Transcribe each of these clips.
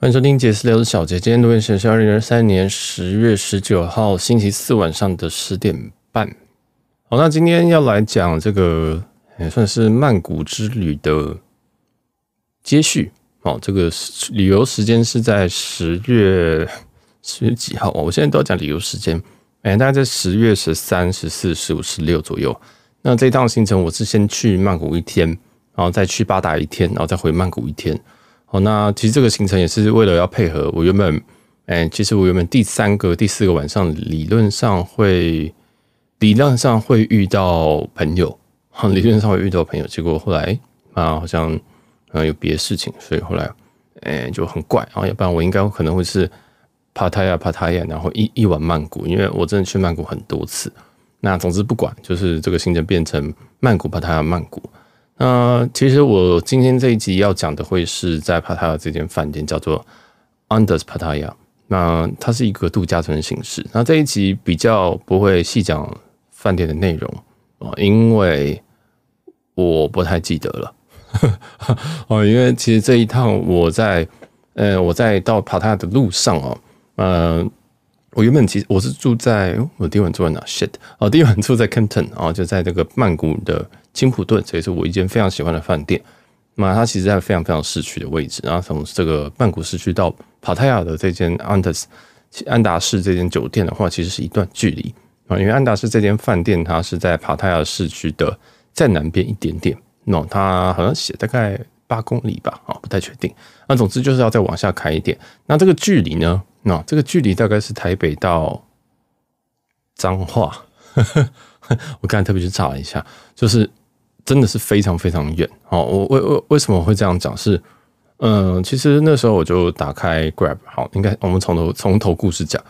欢迎收听《解释聊》的小杰，今天录音时间是二零二三年十月十九号星期四晚上的十点半。好，那今天要来讲这个也算是曼谷之旅的接续。哦，这个旅游时间是在十月十几号哦，我现在都要讲旅游时间，哎，大概在十月十三、十四、十五、十六左右。那这趟行程我是先去曼谷一天，然后再去巴达一天，然后再回曼谷一天。好，那其实这个行程也是为了要配合我原本，哎，其实我原本第三个、第四个晚上理论上会，理论上会遇到朋友理论上会遇到朋友，结果后来啊，好像有别的事情，所以后来哎就很怪，然后要不然我应该可能会是帕塔亚帕塔亚，然后一一晚曼谷，因为我真的去曼谷很多次，那总之不管，就是这个行程变成曼谷帕塔亚曼谷。那其实我今天这一集要讲的会是在 p a t a 这间饭店叫做 Andes r Pattaya，那它是一个度假村形式。那这一集比较不会细讲饭店的内容啊，因为我不太记得了 哦。因为其实这一趟我在呃我在到 p a t a 的路上哦，嗯，我原本其实我是住在我第一晚住在哪？Shit！哦，第一晚住在 k a n t o n 哦，就在这个曼谷的。金普顿，这也是我一间非常喜欢的饭店。那它其实在非常非常市区的位置。然后从这个曼谷市区到帕泰亚的这间安达斯安达仕这间酒店的话，其实是一段距离啊。因为安达仕这间饭店它是在帕泰亚市区的再南边一点点。那它好像写大概八公里吧，啊，不太确定。那总之就是要再往下开一点。那这个距离呢？那这个距离大概是台北到呵呵，我刚才特别去查了一下，就是。真的是非常非常远哦！我为为为什么我会这样讲？是，嗯，其实那时候我就打开 Grab，好，应该我们从头从头故事讲，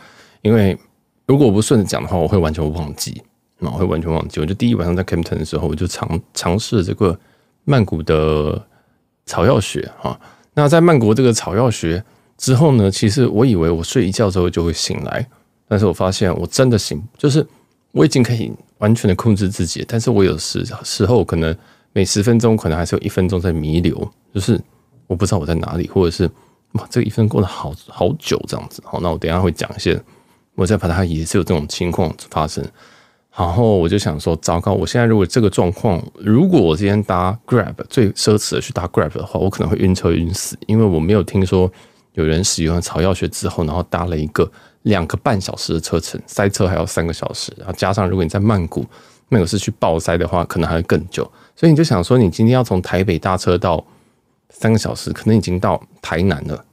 因为如果我不顺着讲的话，我会完全忘记，那我会完全忘记。我就第一晚上在 Campton 的时候，我就尝尝试这个曼谷的草药学哈。那在曼谷这个草药学之后呢，其实我以为我睡一觉之后就会醒来，但是我发现我真的醒，就是。我已经可以完全的控制自己，但是我有时时候可能每十分钟可能还是有一分钟在弥留，就是我不知道我在哪里，或者是哇，这个一分过得好好久这样子。好，那我等下会讲一些，我再把它也是有这种情况发生，然后我就想说，糟糕，我现在如果这个状况，如果我今天搭 Grab 最奢侈的去搭 Grab 的话，我可能会晕车晕死，因为我没有听说有人使用了草药学之后，然后搭了一个。两个半小时的车程，塞车还要三个小时，然后加上如果你在曼谷，曼谷是去爆塞的话，可能还会更久。所以你就想说，你今天要从台北搭车到三个小时，可能已经到台南了。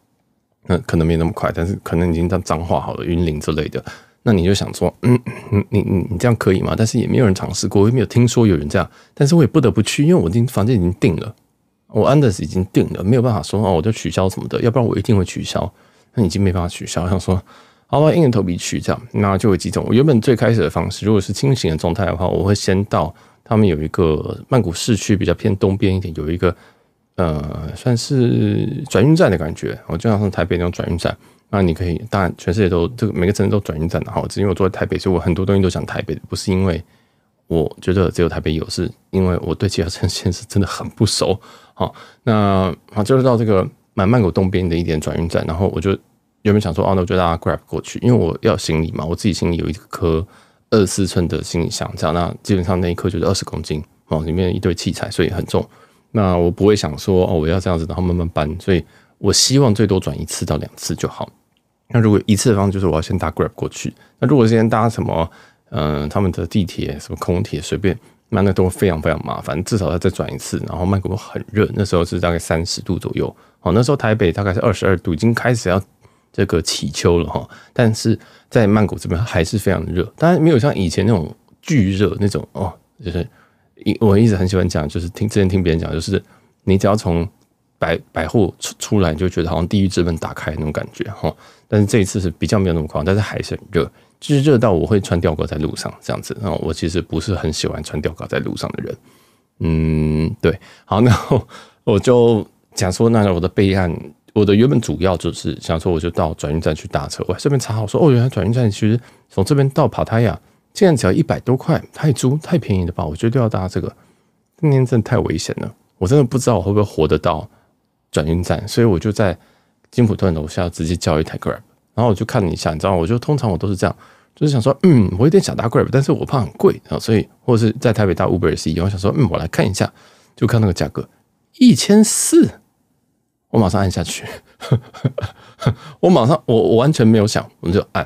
嗯，可能没那么快，但是可能已经到彰化好了、云林之类的。那你就想说，嗯你你你这样可以吗？但是也没有人尝试过，我也没有听说有人这样，但是我也不得不去，因为我今房间已经定了，我 anders 已经定了，没有办法说哦，我就取消什么的，要不然我一定会取消。那已经没办法取消，想说。好吧，硬着头皮去这样，那就有几种。我原本最开始的方式，如果是清醒的状态的话，我会先到他们有一个曼谷市区比较偏东边一点，有一个呃，算是转运站的感觉，我就像上台北那种转运站。那你可以，当然全世界都这个每个城市都转运站的哈，只因为我住在台北，所以我很多东西都想台北的，不是因为我觉得只有台北有，是因为我对其他城市是真的很不熟。好，那好就是到这个蛮曼谷东边的一点转运站，然后我就。原本想说哦，那就搭 grab 过去，因为我要行李嘛，我自己行李有一颗二四寸的行李箱，这样那基本上那一颗就是二十公斤哦，里面一堆器材，所以很重。那我不会想说哦，我要这样子，然后慢慢搬。所以我希望最多转一次到两次就好。那如果一次方就是我要先搭 grab 过去，那如果今先搭什么，嗯，他们的地铁、什么空铁，随便，那那都非常非常麻烦。至少要再转一次，然后曼谷很热，那时候是大概三十度左右哦，那时候台北大概是二十二度，已经开始要。这个起秋了哈，但是在曼谷这边还是非常热，当然没有像以前那种巨热那种哦，就是我一直很喜欢讲，就是听之前听别人讲，就是你只要从百百货出出来，你就觉得好像地狱之门打开那种感觉哈。但是这一次是比较没有那么狂，但是还是很热，就是热到我会穿吊哥在路上这样子那我其实不是很喜欢穿吊哥在路上的人，嗯，对。好，然后我就讲说，那我的备案。我的原本主要就是想说，我就到转运站去打车。我这边查好说，哦，原来转运站其实从这边到帕泰亚，竟然只要一百多块泰铢，太便宜了吧？我绝对要搭这个，那天真的太危险了。我真的不知道我会不会活得到转运站，所以我就在金普顿楼下直接叫一台 Grab，然后我就看了一下，你知道，我就通常我都是这样，就是想说，嗯，我有点想搭 Grab，但是我怕很贵，啊，所以或者是在台北搭 Uber 也是一样，我想说，嗯，我来看一下，就看那个价格，一千四。我马上按下去，我马上，我我完全没有想，我就按。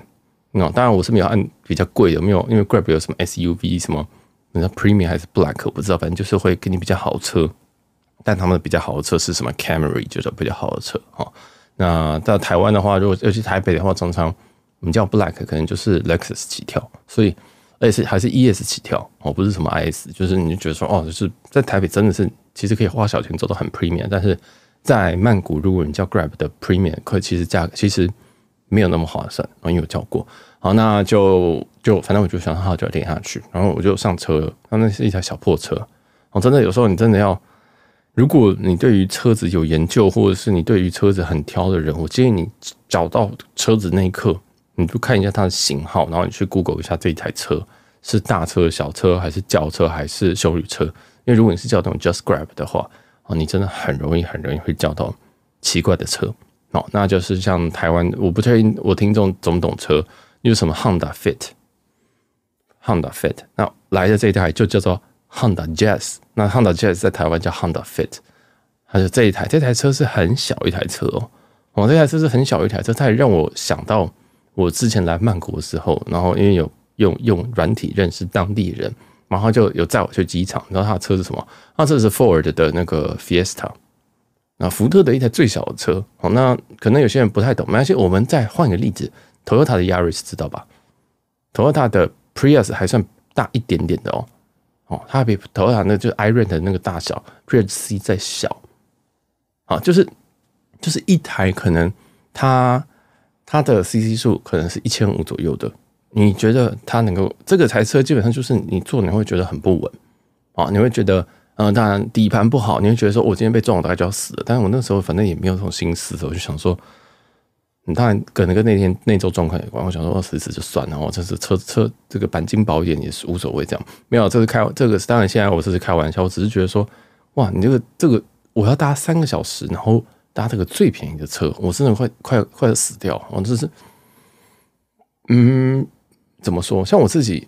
那当然，我是没有按比较贵的，没有，因为 Grab 有什么 SUV 什么，那 Premium 还是 Black 我不知道，反正就是会给你比较好的车。但他们的比较好的车是什么？Camry 就是比较好的车哈。那在台湾的话，如果要去台北的话，常常们叫 Black 可能就是 Lexus 起跳，所以而且是还是 ES 起跳哦，不是什么 IS，就是你就觉得说哦，就是在台北真的是其实可以花小钱走到很 Premium，但是。在曼谷，如果你叫 Grab 的 Premium，可其实价格其实没有那么划算。我有叫过，好，那就就反正我就想，好就点下去，然后我就上车。那那是一台小破车，哦，真的有时候你真的要，如果你对于车子有研究，或者是你对于车子很挑的人，我建议你找到车子那一刻，你就看一下它的型号，然后你去 Google 一下这一台车是大车、小车还是轿车还是修理车。因为如果你是叫那种 Just Grab 的话。哦，你真的很容易很容易会叫到奇怪的车哦，那就是像台湾，我不确定我听众懂不懂车，有什么 Honda Fit，Honda Fit，那来的这一台就叫做 Honda Jazz，那 Honda Jazz 在台湾叫 Honda Fit，它是这一台这台车是很小一台车哦，哦这台车是很小一台车，它也让我想到我之前来曼谷的时候，然后因为有用用软体认识当地人。马上就有载我去机场，你知道他的车是什么？那这是 Ford 的那个 Fiesta，那福特的一台最小的车。好，那可能有些人不太懂，没关系，我们再换个例子，Toyota 的 Yaris 知道吧？Toyota 的 Prius 还算大一点点的哦，哦，它比 Toyota 那就 Irent 那个大小，Prius C 再小，啊，就是就是一台可能它它的 CC 数可能是一千五左右的。你觉得它能够这个台车基本上就是你坐你会觉得很不稳啊，你会觉得嗯，当然底盘不好，你会觉得说我今天被撞了大概就要死了。但是我那时候反正也没有这种心思，我就想说，你当然可能跟那天那周状况有关。我想说，我死死就算了，我这是车车这个钣金保养也是无所谓。这样没有，这是开这个，当然现在我这是开玩笑，我只是觉得说哇，你这个这个我要搭三个小时，然后搭这个最便宜的车，我真的快快快要死掉我这是嗯。怎么说？像我自己，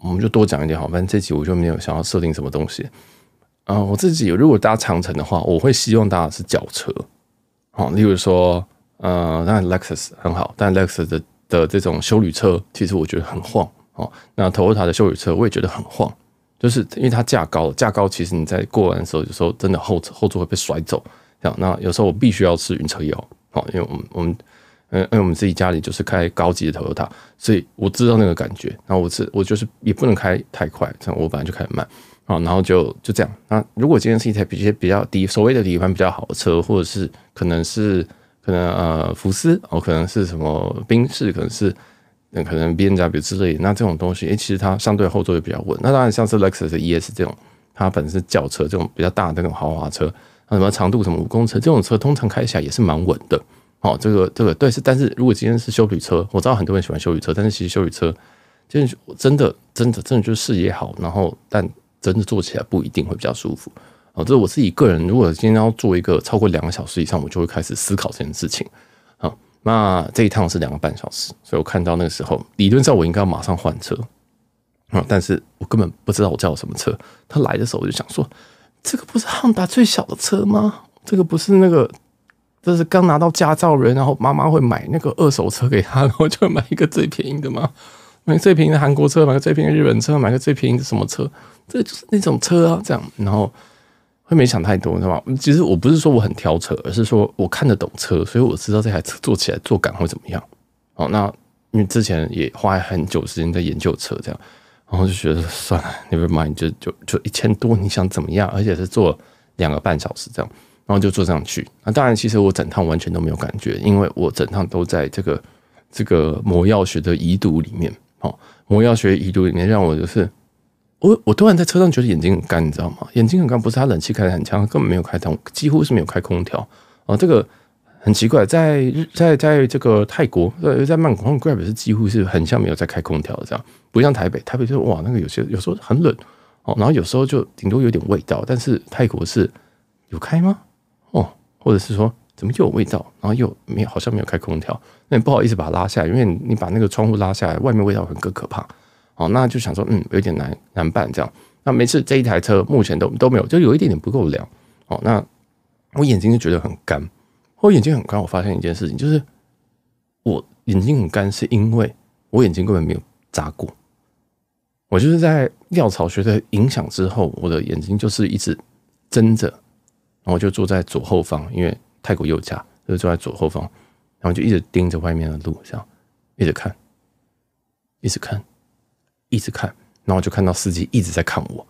我们就多讲一点好。反正这集我就没有想要设定什么东西啊。我自己如果搭长城的话，我会希望搭的是脚车，好。例如说，呃，当然 Lexus 很好，但 Lexus 的的这种修旅车其实我觉得很晃，哦。那 Toyota 的修旅车我也觉得很晃，就是因为它价高，价高其实你在过完的时候，有时候真的后后座会被甩走，样，那有时候我必须要吃晕车药，哦，因为我们我们。嗯，因为我们自己家里就是开高级的 Toyota，所以我知道那个感觉。那我是我就是也不能开太快，这样我本来就开得慢啊，然后就就这样。那如果今天是一台比些比较底，所谓的底盘比较好的车，或者是可能是可能呃福斯哦，可能是什么宾士，可能是可能 B 人家比如之类，那这种东西，诶，其实它相对后座也比较稳。那当然像是 Lexus ES 这种，它本身是轿车这种比较大的那种豪华车，什么长度什么五公尺这种车，通常开起来也是蛮稳的。哦，这个这个对是，但是如果今天是修旅车，我知道很多人喜欢修旅车，但是其实修旅车就是真的真的真的就是视野好，然后但真的做起来不一定会比较舒服。哦，这是我自己个人，如果今天要做一个超过两个小时以上，我就会开始思考这件事情。啊，那这一趟是两个半小时，所以我看到那个时候理论上我应该要马上换车啊，但是我根本不知道我叫什么车。他来的时候我就想说，这个不是汉达最小的车吗？这个不是那个。这是刚拿到驾照人，然后妈妈会买那个二手车给他，然后就买一个最便宜的嘛，买最便宜的韩国车，买个最便宜的日本车，买个最便宜的什么车，这就是那种车啊，这样，然后会没想太多，是吧？其实我不是说我很挑车，而是说我看得懂车，所以我知道这台车坐起来坐感会怎么样。好，那因为之前也花很久时间在研究车，这样，然后就觉得算了，i n 买就就就一千多，你想怎么样？而且是坐两个半小时这样。然后就坐上去，那当然，其实我整趟完全都没有感觉，因为我整趟都在这个这个魔药学的遗毒里面。哦，魔药学遗毒里面让我就是，我我突然在车上觉得眼睛很干，你知道吗？眼睛很干，不是它冷气开的很强，根本没有开通，几乎是没有开空调。哦，这个很奇怪，在在在这个泰国呃，在曼谷 Grab 是几乎是很像没有在开空调的这样，不像台北，台北就哇，那个有些有时候很冷哦，然后有时候就顶多有点味道，但是泰国是有开吗？或者是说，怎么又有味道？然后又没好像没有开空调，那你不好意思把它拉下来，因为你把那个窗户拉下来，外面味道很更可怕。哦，那就想说，嗯，有点难难办这样。那每次这一台车目前都都没有，就有一点点不够凉。哦，那我眼睛就觉得很干。我眼睛很干，我发现一件事情，就是我眼睛很干，是因为我眼睛根本没有眨过。我就是在尿草学的影响之后，我的眼睛就是一直睁着。我就坐在左后方，因为泰国右驾，就坐在左后方。然后就一直盯着外面的路，这样一直看，一直看，一直看。然后就看到司机一直在看我。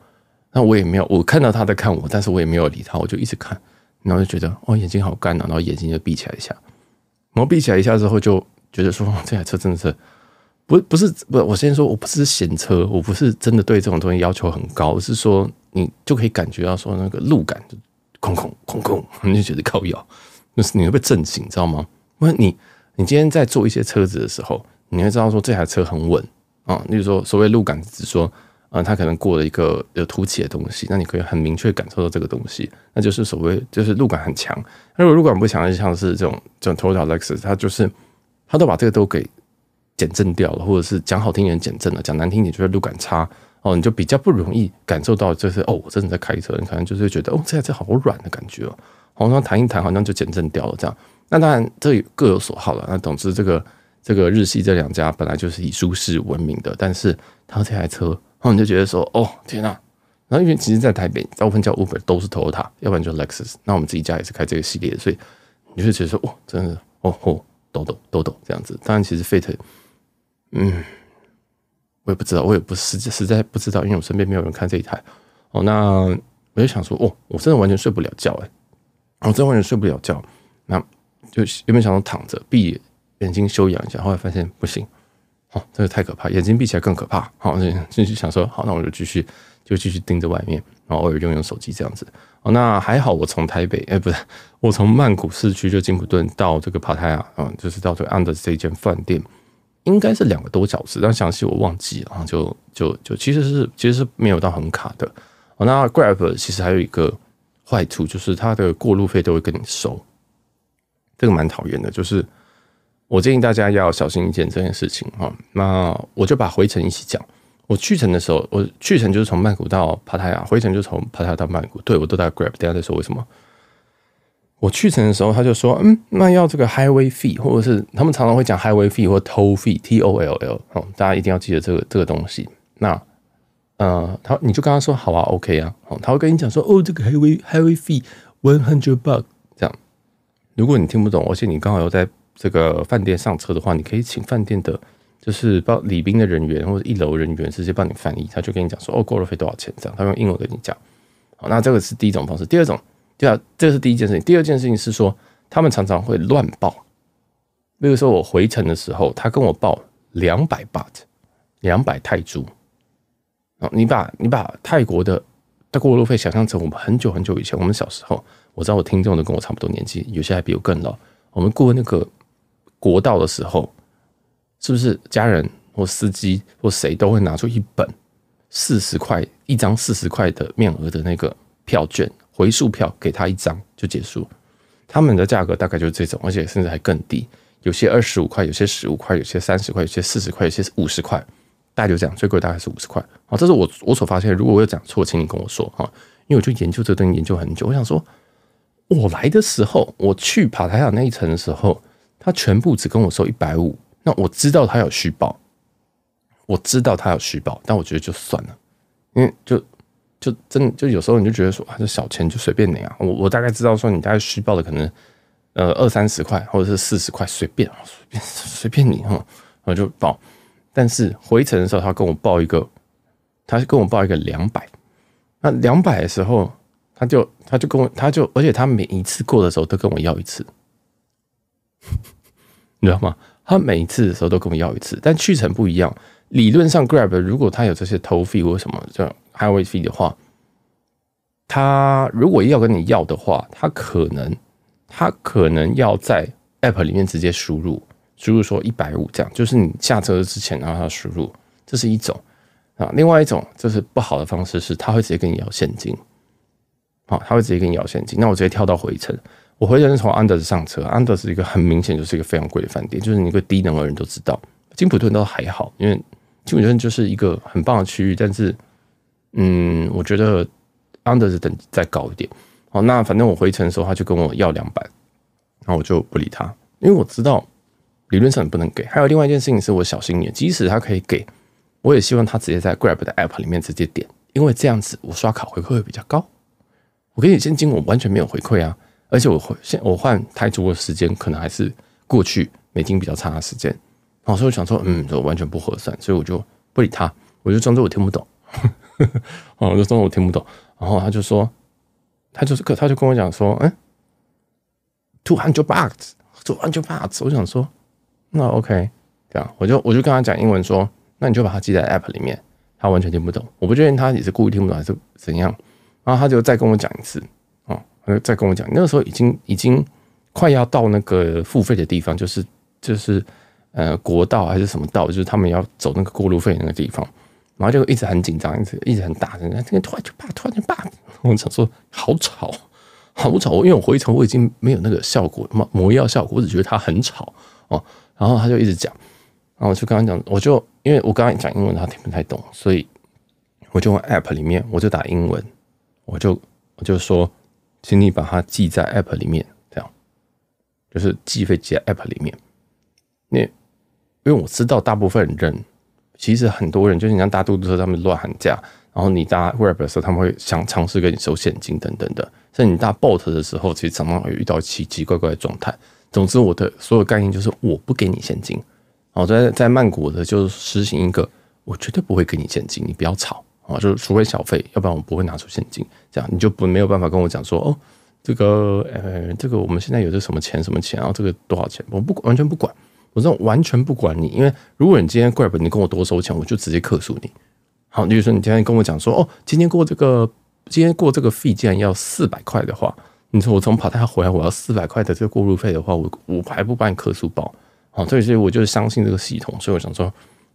那我也没有，我看到他在看我，但是我也没有理他。我就一直看，然后就觉得，哦，眼睛好干啊。然后眼睛就闭起来一下。然后闭起来一下之后，就觉得说，这台车真的是不，不是不。我先说，我不是嫌车，我不是真的对这种东西要求很高，我是说，你就可以感觉到说那个路感。空空空空，你就觉得靠腰，就是你会被震醒，知道吗？因为你你今天在坐一些车子的时候，你会知道说这台车很稳啊。例如说，所谓路感，只说啊，它可能过了一个有凸起的东西，那你可以很明确感受到这个东西，那就是所谓就是路感很强。那如果路感不强，就像是这种这种 Toyota Lexus，它就是它都把这个都给减震掉了，或者是讲好听点减震了，讲难听点就是路感差。哦，你就比较不容易感受到就是哦，我真的在开车，你可能就是觉得哦，这台车好软的感觉哦，好像弹一弹好像就减震掉了这样。那当然这各有所好了。那总之这个这个日系这两家本来就是以舒适闻名的，但是它这台车哦，你就觉得说哦天哪！然后因为其实在台北大部分叫 Uber 都是 Toyota，要不然就 Lexus。那我们自己家也是开这个系列所以你就觉得说哇，真的哦哦抖抖抖抖这样子。当然其实 Fit，嗯。我也不知道，我也不实实在不知道，因为我身边没有人看这一台。哦，那我就想说，哦，我真的完全睡不了觉，哎，我真的完全睡不了觉。那就原本想说躺着闭眼睛休养一下，后来发现不行，哦，真的太可怕，眼睛闭起来更可怕。好，那就想说，好，那我就继续就继续盯着外面，然后偶尔用用手机这样子。哦，那还好，我从台北，哎，不是，我从曼谷市区就金普顿到这个帕泰亚，嗯，就是到这个安德这一间饭店。应该是两个多小时，但详细我忘记了，然后就就就其实是其实是没有到很卡的。哦，那 Grab 其实还有一个坏处，就是它的过路费都会跟你收，这个蛮讨厌的。就是我建议大家要小心一点这件事情哈。那我就把回程一起讲。我去程的时候，我去程就是从曼谷到帕塔雅，回程就从帕塔到曼谷，对我都在 Grab，等下再说为什么。我去成的时候，他就说，嗯，那要这个 highway fee，或者是他们常常会讲 highway fee 或 toll fee，t o l l，哦，大家一定要记得这个这个东西。那，呃，他你就跟他说，好啊，OK 啊，哦，他会跟你讲说，哦，这个 highway highway fee one hundred bucks，这样。如果你听不懂，而且你刚好又在这个饭店上车的话，你可以请饭店的，就是帮礼宾的人员或者一楼人员直接帮你翻译，他就跟你讲说，哦，过路费多少钱？这样，他用英文跟你讲。好，那这个是第一种方式。第二种。对啊，这是第一件事情。第二件事情是说，他们常常会乱报。比如说，我回程的时候，他跟我报两百巴特，两百泰铢。哦，你把你把泰国的过路费想象成我们很久很久以前，我们小时候，我知道我听众都跟我差不多年纪，有些还比我更老。我们过那个国道的时候，是不是家人或司机或谁都会拿出一本四十块一张四十块的面额的那个票券？回数票给他一张就结束，他们的价格大概就是这种，而且甚至还更低。有些二十五块，有些十五块，有些三十块，有些四十块，有些是五十块。大概就这样，最贵大概是五十块。好，这是我我所发现。如果我有讲错，请你跟我说哈，因为我就研究这东西研究很久。我想说，我来的时候，我去帕塔那一层的时候，他全部只跟我收一百五。那我知道他有虚报，我知道他有虚报，但我觉得就算了，因为就。就真的就有时候你就觉得说啊，这小钱就随便你啊，我我大概知道说你家虚报的可能呃二三十块或者是四十块随便 随便随便你哈，我就报。但是回程的时候他跟我报一个，他跟我报一个两百，那两百的时候他就他就跟我他就而且他每一次过的时候都跟我要一次，你知道吗？他每一次的时候都跟我要一次，但去程不一样。理论上，Grab 如果他有这些投费或什么叫 highway fee 的话，他如果要跟你要的话，他可能他可能要在 app 里面直接输入，输入说一百五这样，就是你下车之前然后他输入，这是一种啊。另外一种就是不好的方式是，他会直接跟你要现金，啊，他会直接跟你要现金。那我直接跳到回程，我回程是从 Anders 上车，n d e r 是一个很明显就是一个非常贵的饭店，就是一个低能的人都知道，金普顿都还好，因为。基本上就是一个很棒的区域，但是，嗯，我觉得 under 的等级再高一点。哦，那反正我回程的时候，他就跟我要两百，然后我就不理他，因为我知道理论上不能给。还有另外一件事情是我小心眼，即使他可以给，我也希望他直接在 Grab 的 app 里面直接点，因为这样子我刷卡回馈会比较高。我给你现金，我完全没有回馈啊，而且我现我换泰铢的时间可能还是过去美金比较差的时间。所以我就想说，嗯，这完全不合算，所以我就不理他，我就装作我听不懂。哦，我就装作我听不懂。然后他就说，他就是，他就跟我讲说，哎，two hundred bucks，two hundred bucks。我想说，那 OK，这样，我就我就跟他讲英文说，那你就把它记在 app 里面。他完全听不懂，我不确定他也是故意听不懂还是怎样。然后他就再跟我讲一次，哦，他就再跟我讲。那个时候已经已经快要到那个付费的地方，就是就是。呃，国道还是什么道，就是他们要走那个过路费那个地方，然后就一直很紧张，一直一直很大声，突然就叭，突然就叭。我想说，好吵，好吵！因为我回程我已经没有那个效果，魔魔药效果，我只觉得它很吵哦。然后他就一直讲，然后我就刚刚讲，我就因为我刚刚讲英文，他听不太懂，所以我就用 app 里面，我就打英文，我就我就说，请你把它记在 app 里面，这样就是记费记在 app 里面，那。因为我知道大部分人，其实很多人，就是你像大嘟嘟车他们乱喊价，然后你搭 w e b 的时候，他们会想尝试跟你收现金等等的。像你搭 Bolt 的时候，其实常常会遇到奇奇怪怪的状态。总之，我的所有概念就是我不给你现金。哦，在在曼谷的，就是实行一个，我绝对不会给你现金，你不要吵。哦，就是除非小费，要不然我不会拿出现金。这样你就不没有办法跟我讲说，哦，这个呃，这个我们现在有这什么钱什么钱然后这个多少钱？我不完全不管。我这完全不管你，因为如果你今天不得你跟我多收钱，我就直接克诉你。好，比如说你今天跟我讲说，哦，今天过这个，今天过这个费竟然要四百块的话，你说我从跑道回来，我要四百块的这个过路费的话，我我还不把你克诉报？好，这以我就是相信这个系统，所以我想说，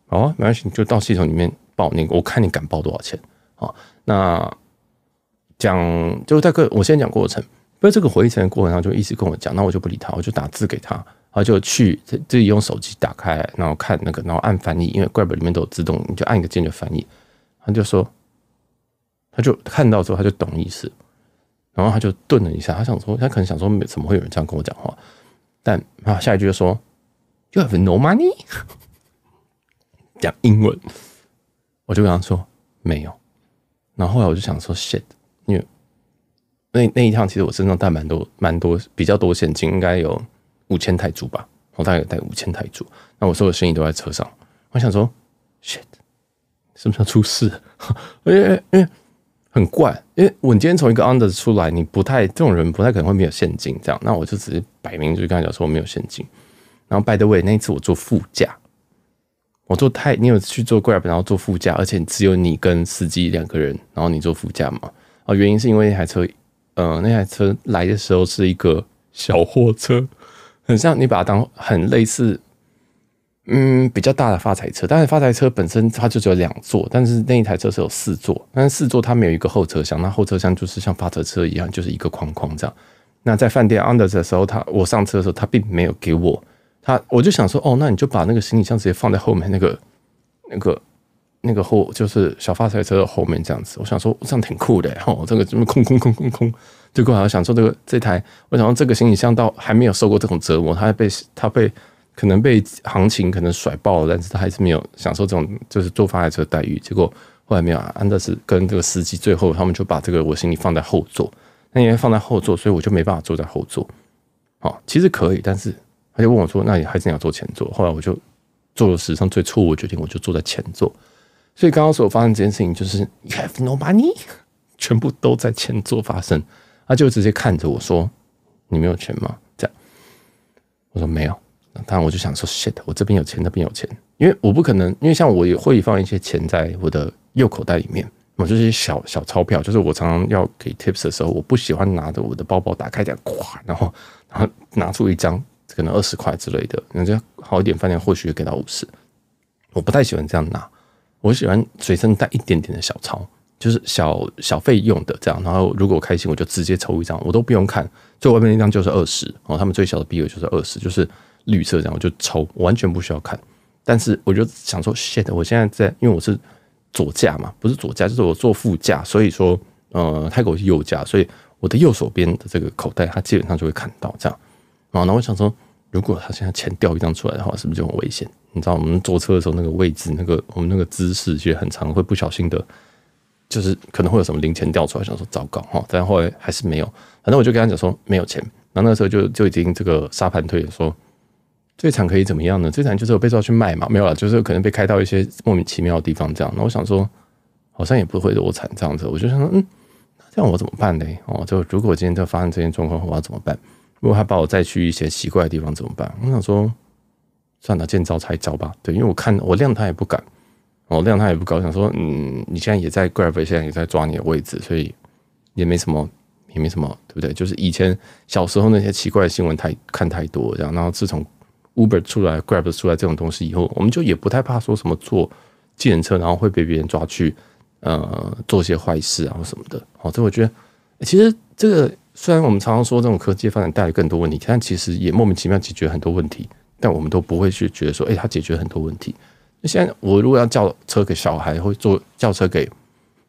好，没关系，你就到系统里面报那个，我看你敢报多少钱好，那讲就是概我先讲过程。不过这个回程的过程，他就一直跟我讲，那我就不理他，我就打字给他。然后就去自己用手机打开，然后看那个，然后按翻译，因为 Grab 里面都有自动，你就按一个键就翻译。他就说，他就看到之后他就懂意思，然后他就顿了一下，他想说，他可能想说，怎么会有人这样跟我讲话？但啊，下一句就说，You have no money？讲英文，我就跟他说没有。然后后来我就想说 shit，因为那那一趟其实我身上带蛮多蛮多比较多现金，应该有。五千泰铢吧，我大概有带五千泰铢。那我所有的生意都在车上，我想说，shit，什么时候出事？哎，哎哎，很怪，因为我今天从一个 under 出来，你不太这种人不太可能会没有现金这样。那我就只是摆明就刚讲说我没有现金。然后 by the way，那一次我坐副驾，我坐太你有去坐 grab，然后坐副驾，而且只有你跟司机两个人，然后你坐副驾嘛？啊，原因是因为那台车，呃，那台车来的时候是一个小货车。很像你把它当很类似，嗯，比较大的发财车，但是发财车本身它就只有两座，但是那一台车是有四座，但是四座它没有一个后车厢，那后车厢就是像发财车一样，就是一个框框这样。那在饭店 under 的时候，他我上车的时候，他并没有给我，他我就想说，哦，那你就把那个行李箱直接放在后面那个那个那个后，就是小发财车的后面这样子。我想说这样挺酷的，吼，这个怎么空空空空空。结果好像想受这个这台，我想到这个行李箱到还没有受过这种折磨，它被它被可能被行情可能甩爆了，但是它还是没有享受这种就是坐发财车的待遇。结果后来没有，啊，安德斯跟这个司机最后他们就把这个我行李放在后座，那因为放在后座，所以我就没办法坐在后座。好，其实可以，但是他就问我说：“那你还是想坐前座？”后来我就做了史上最错误的决定，我就坐在前座。所以刚刚所发生这件事情就是，you have no money，全部都在前座发生。他就直接看着我说：“你没有钱吗？”这样，我说没有。当然，我就想说 shit，我这边有钱，那边有钱，因为我不可能，因为像我也会放一些钱在我的右口袋里面，我就是小小钞票，就是我常常要给 tips 的时候，我不喜欢拿着我的包包打开这样，咵，然后然后拿出一张，可能二十块之类的，人家好一点饭店或许给到五十，我不太喜欢这样拿，我喜欢随身带一点点的小钞。就是小小费用的这样，然后如果我开心，我就直接抽一张，我都不用看最外面那张就是二十，然后他们最小的币额就是二十，就是绿色这样，我就抽，完全不需要看。但是我就想说，shit，我现在在，因为我是左驾嘛，不是左驾，就是我坐副驾，所以说呃，泰国是右驾，所以我的右手边的这个口袋，它基本上就会看到这样。然后我想说，如果他现在钱掉一张出来的话，是不是就很危险？你知道我们坐车的时候那个位置，那个我们那个姿势其实很长，会不小心的。就是可能会有什么零钱掉出来，想说糟糕哈，但后来还是没有。反正我就跟他讲说没有钱。然后那个时候就就已经这个沙盘推演说，最惨可以怎么样呢？最惨就是我被抓去卖嘛，没有了，就是可能被开到一些莫名其妙的地方这样。那我想说，好像也不会多惨这样子。我就想说，嗯，那这样我怎么办呢？哦，就如果今天就发生这些状况，我要怎么办？如果他把我再去一些奇怪的地方怎么办？我想说，算了，见招拆招吧。对，因为我看我谅他也不敢。哦，量他也不高想说，嗯，你现在也在 Grab，现在也在抓你的位置，所以也没什么，也没什么，对不对？就是以前小时候那些奇怪的新闻太看太多，这样。然后自从 Uber 出来，Grab 出来这种东西以后，我们就也不太怕说什么坐计程车，然后会被别人抓去呃做些坏事啊什么的。所这我觉得其实这个虽然我们常常说这种科技发展带来更多问题，但其实也莫名其妙解决很多问题，但我们都不会去觉得说，哎，他解决很多问题。现在我如果要叫车给小孩，或坐叫车给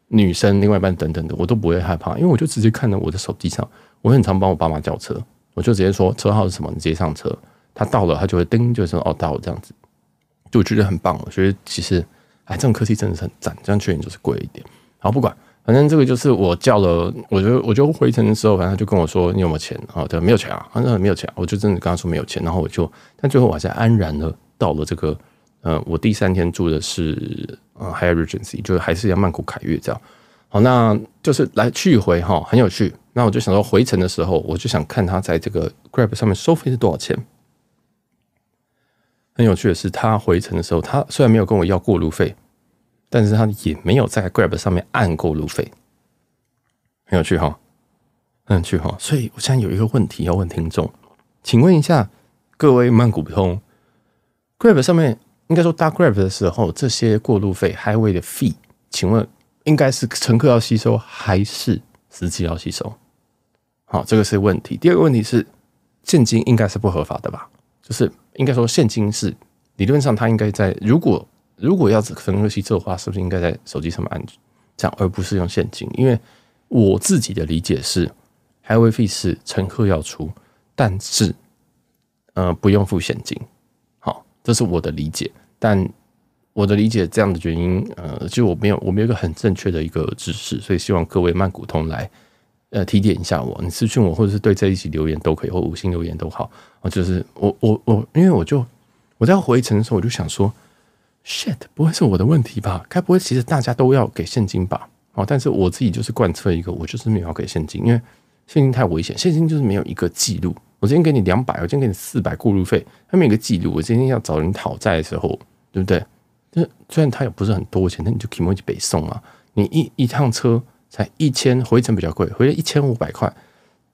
女生，另外一半等等的，我都不会害怕，因为我就直接看到我的手机上。我很常帮我爸妈叫车，我就直接说车号是什么，你直接上车。他到了，他就会叮，就说哦到这样子，就我觉得很棒。我觉得其实，哎，这种科技真的是很赞，这样缺点就是贵一点。然后不管，反正这个就是我叫了，我觉得我觉得回程的时候，反正他就跟我说你有没有钱啊？对，没有钱啊，反正没有钱。我就真的跟他说没有钱，然后我就，但最后我还是安然的到了这个。呃，我第三天住的是呃，Hyergency，就是还是要曼谷凯悦这样。好，那就是来去回哈，很有趣。那我就想说，回程的时候，我就想看他在这个 Grab 上面收费是多少钱。很有趣的是，他回程的时候，他虽然没有跟我要过路费，但是他也没有在 Grab 上面按过路费。很有趣哈，很有趣哈。所以我现在有一个问题要问听众，请问一下各位曼谷通，Grab 上面。应该说，dark g r a b 的时候，这些过路费 highway 的 fee，请问应该是乘客要吸收，还是司机要吸收？好，这个是问题。第二个问题是，现金应该是不合法的吧？就是应该说，现金是理论上它应该在，如果如果要乘客吸收的话，是不是应该在手机上面按这样，而不是用现金？因为我自己的理解是，highway fee 是乘客要出，但是呃不用付现金。这是我的理解，但我的理解这样的原因，呃，其实我没有，我没有一个很正确的一个知识，所以希望各位曼谷通来，呃，提点一下我。你私信我，或者是对这一起留言都可以，或五星留言都好。啊，就是我，我，我，因为我就我在回程的时候，我就想说，shit，不会是我的问题吧？该不会其实大家都要给现金吧？哦，但是我自己就是贯彻一个，我就是没有给现金，因为现金太危险，现金就是没有一个记录。我今天给你两百，我今天给你四百过路费，他每个记录，我今天要找人讨债的时候，对不对？那虽然他也不是很多钱，那你就可以往北送啊。你一一趟车才一千，回程比较贵，回了一千五百块，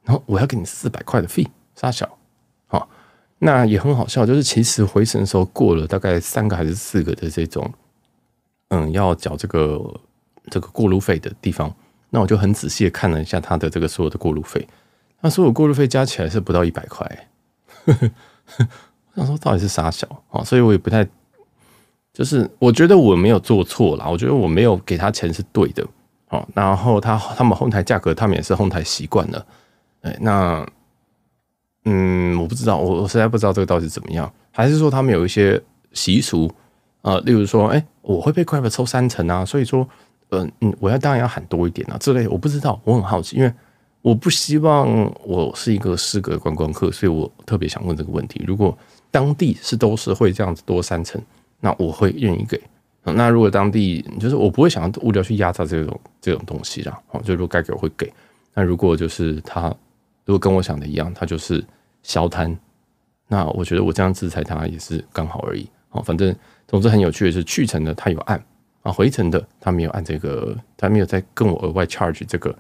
然后我要给你四百块的费，傻小，好，那也很好笑，就是其实回程的时候过了大概三个还是四个的这种，嗯，要缴这个这个过路费的地方，那我就很仔细的看了一下他的这个所有的过路费。但是我过路费加起来是不到一百块，我想说到底是啥小啊？所以我也不太，就是我觉得我没有做错啦，我觉得我没有给他钱是对的，哦。然后他他们哄台价格他们也是哄台习惯了，哎，那嗯，我不知道，我我实在不知道这个到底是怎么样，还是说他们有一些习俗啊？例如说，哎，我会被 Grab 抽三成啊，所以说，嗯嗯，我要当然要喊多一点啊，之类我不知道，我很好奇，因为。我不希望我是一个失格观光客，所以我特别想问这个问题：如果当地是都是会这样子多三成，那我会愿意给。那如果当地就是我不会想要无聊去压榨这种这种东西啦，哦，就如果该给会给。那如果就是他如果跟我想的一样，他就是消摊，那我觉得我这样制裁他也是刚好而已。哦，反正总之很有趣的是，去程的他有按啊，回程的他没有按这个，他没有再跟我额外 charge 这个。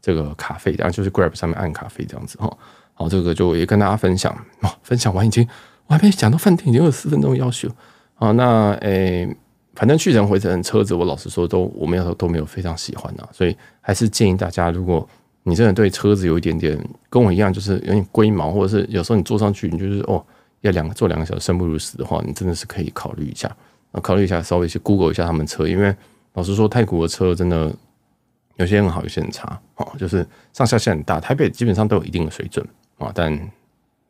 这个卡费，然后就是 Grab 上面按卡费这样子哈。好，这个就也跟大家分享。哦、分享完已经，我还没讲到饭店，已经有四分钟要求。好，那诶，反正去程回程车子，我老实说都，我们有时候都没有非常喜欢啊，所以还是建议大家，如果你真的对车子有一点点跟我一样，就是有点龟毛，或者是有时候你坐上去，你就是哦，要两个坐两个小时生不如死的话，你真的是可以考虑一下。啊，考虑一下，稍微去 Google 一下他们车，因为老实说，泰国的车真的。有些很好，有些很差，哦，就是上下线很大。台北基本上都有一定的水准啊，但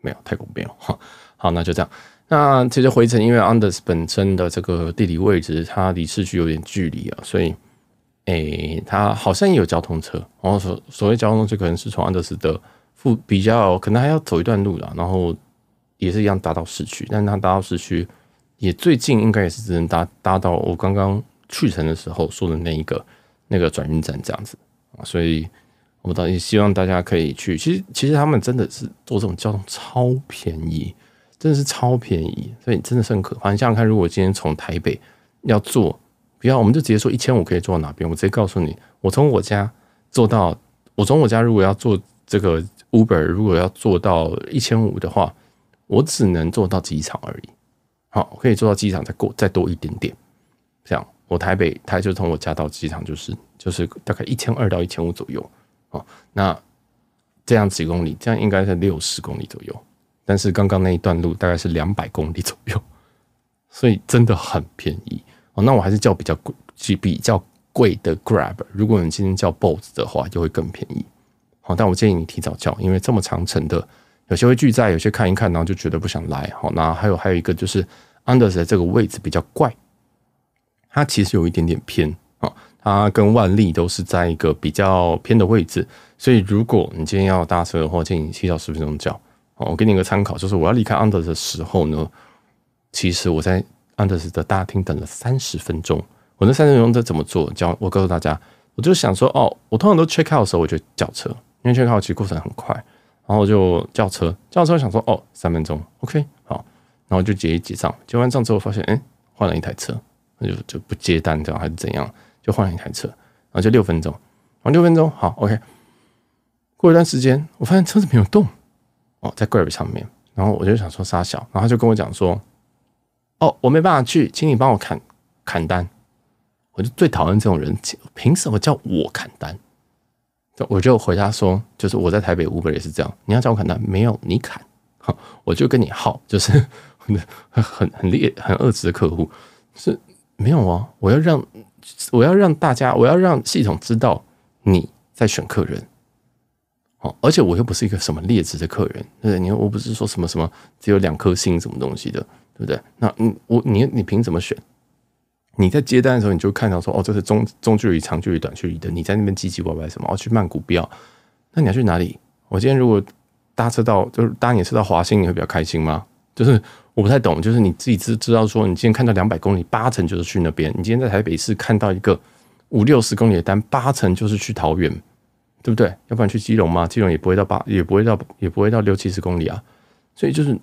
没有太古庙哈。好，那就这样。那其实回程因为安德斯本身的这个地理位置，它离市区有点距离啊，所以诶，它好像也有交通车。然后所所谓交通车，可能是从安德斯的附比较，可能还要走一段路啦，然后也是一样搭到市区。但它搭到市区，也最近应该也是只能搭搭到我刚刚去城的时候说的那一个。那个转运站这样子啊，所以我们到底希望大家可以去。其实，其实他们真的是做这种交通超便宜，真的是超便宜，所以真的很可。怕。你想想看，如果今天从台北要坐，不要，我们就直接说一千五可以坐到哪边？我直接告诉你，我从我家坐到，我从我家如果要坐这个 Uber，如果要做到一千五的话，我只能坐到机场而已。好，可以坐到机场，再过再多一点点。我台北，台就从我家到机场，就是就是大概一千二到一千五左右哦。那这样几公里，这样应该是六十公里左右。但是刚刚那一段路大概是两百公里左右，所以真的很便宜哦。那我还是叫比较贵，比较贵的 Grab。如果你今天叫 b o s t 的话，就会更便宜。好，但我建议你提早叫，因为这么长程的，有些会拒载，有些看一看然后就觉得不想来。好，那还有还有一个就是 u n d e r 的这个位置比较怪。它其实有一点点偏啊，它跟万利都是在一个比较偏的位置，所以如果你今天要搭车的话，建议睡到十分钟叫。哦。我给你一个参考，就是我要离开安德的时候呢，其实我在安德斯的大厅等了三十分钟。我那三十分钟在怎么做？教我告诉大家，我就想说哦，我通常都 check out 的时候我就叫车，因为 check out 其实过程很快，然后就叫车，叫车想说哦，三分钟，OK，好，然后就结一结账，结完账之后发现哎，换了一台车。那就就不接单，这样还是怎样？就换了一台车，然后就六分钟，后六分钟好，OK。过一段时间，我发现车子没有动，哦，在 Grab 上面，然后我就想说傻小，然后他就跟我讲说：“哦，我没办法去，请你帮我砍砍单。”我就最讨厌这种人，凭什么叫我砍单？我就回答说：“就是我在台北 Uber 也是这样，你要叫我砍单，没有你砍，好，我就跟你耗，就是 很很很厉很恶质的客户是。”没有啊，我要让我要让大家，我要让系统知道你在选客人，哦，而且我又不是一个什么劣质的客人，对不对？你我不是说什么什么只有两颗星什么东西的，对不对？那你我你你凭什么选？你在接单的时候你就看到说，哦，这是中中距离、长距离、短距离的，你在那边唧唧歪歪什么？哦，去曼谷不要，那你要去哪里？我今天如果搭车到，就是搭你车到华兴，你会比较开心吗？就是我不太懂，就是你自己知知道说，你今天看到两百公里，八成就是去那边。你今天在台北市看到一个五六十公里的单，八成就是去桃园，对不对？要不然去基隆嘛，基隆也不会到八，也不会到，也不会到六七十公里啊。所以就是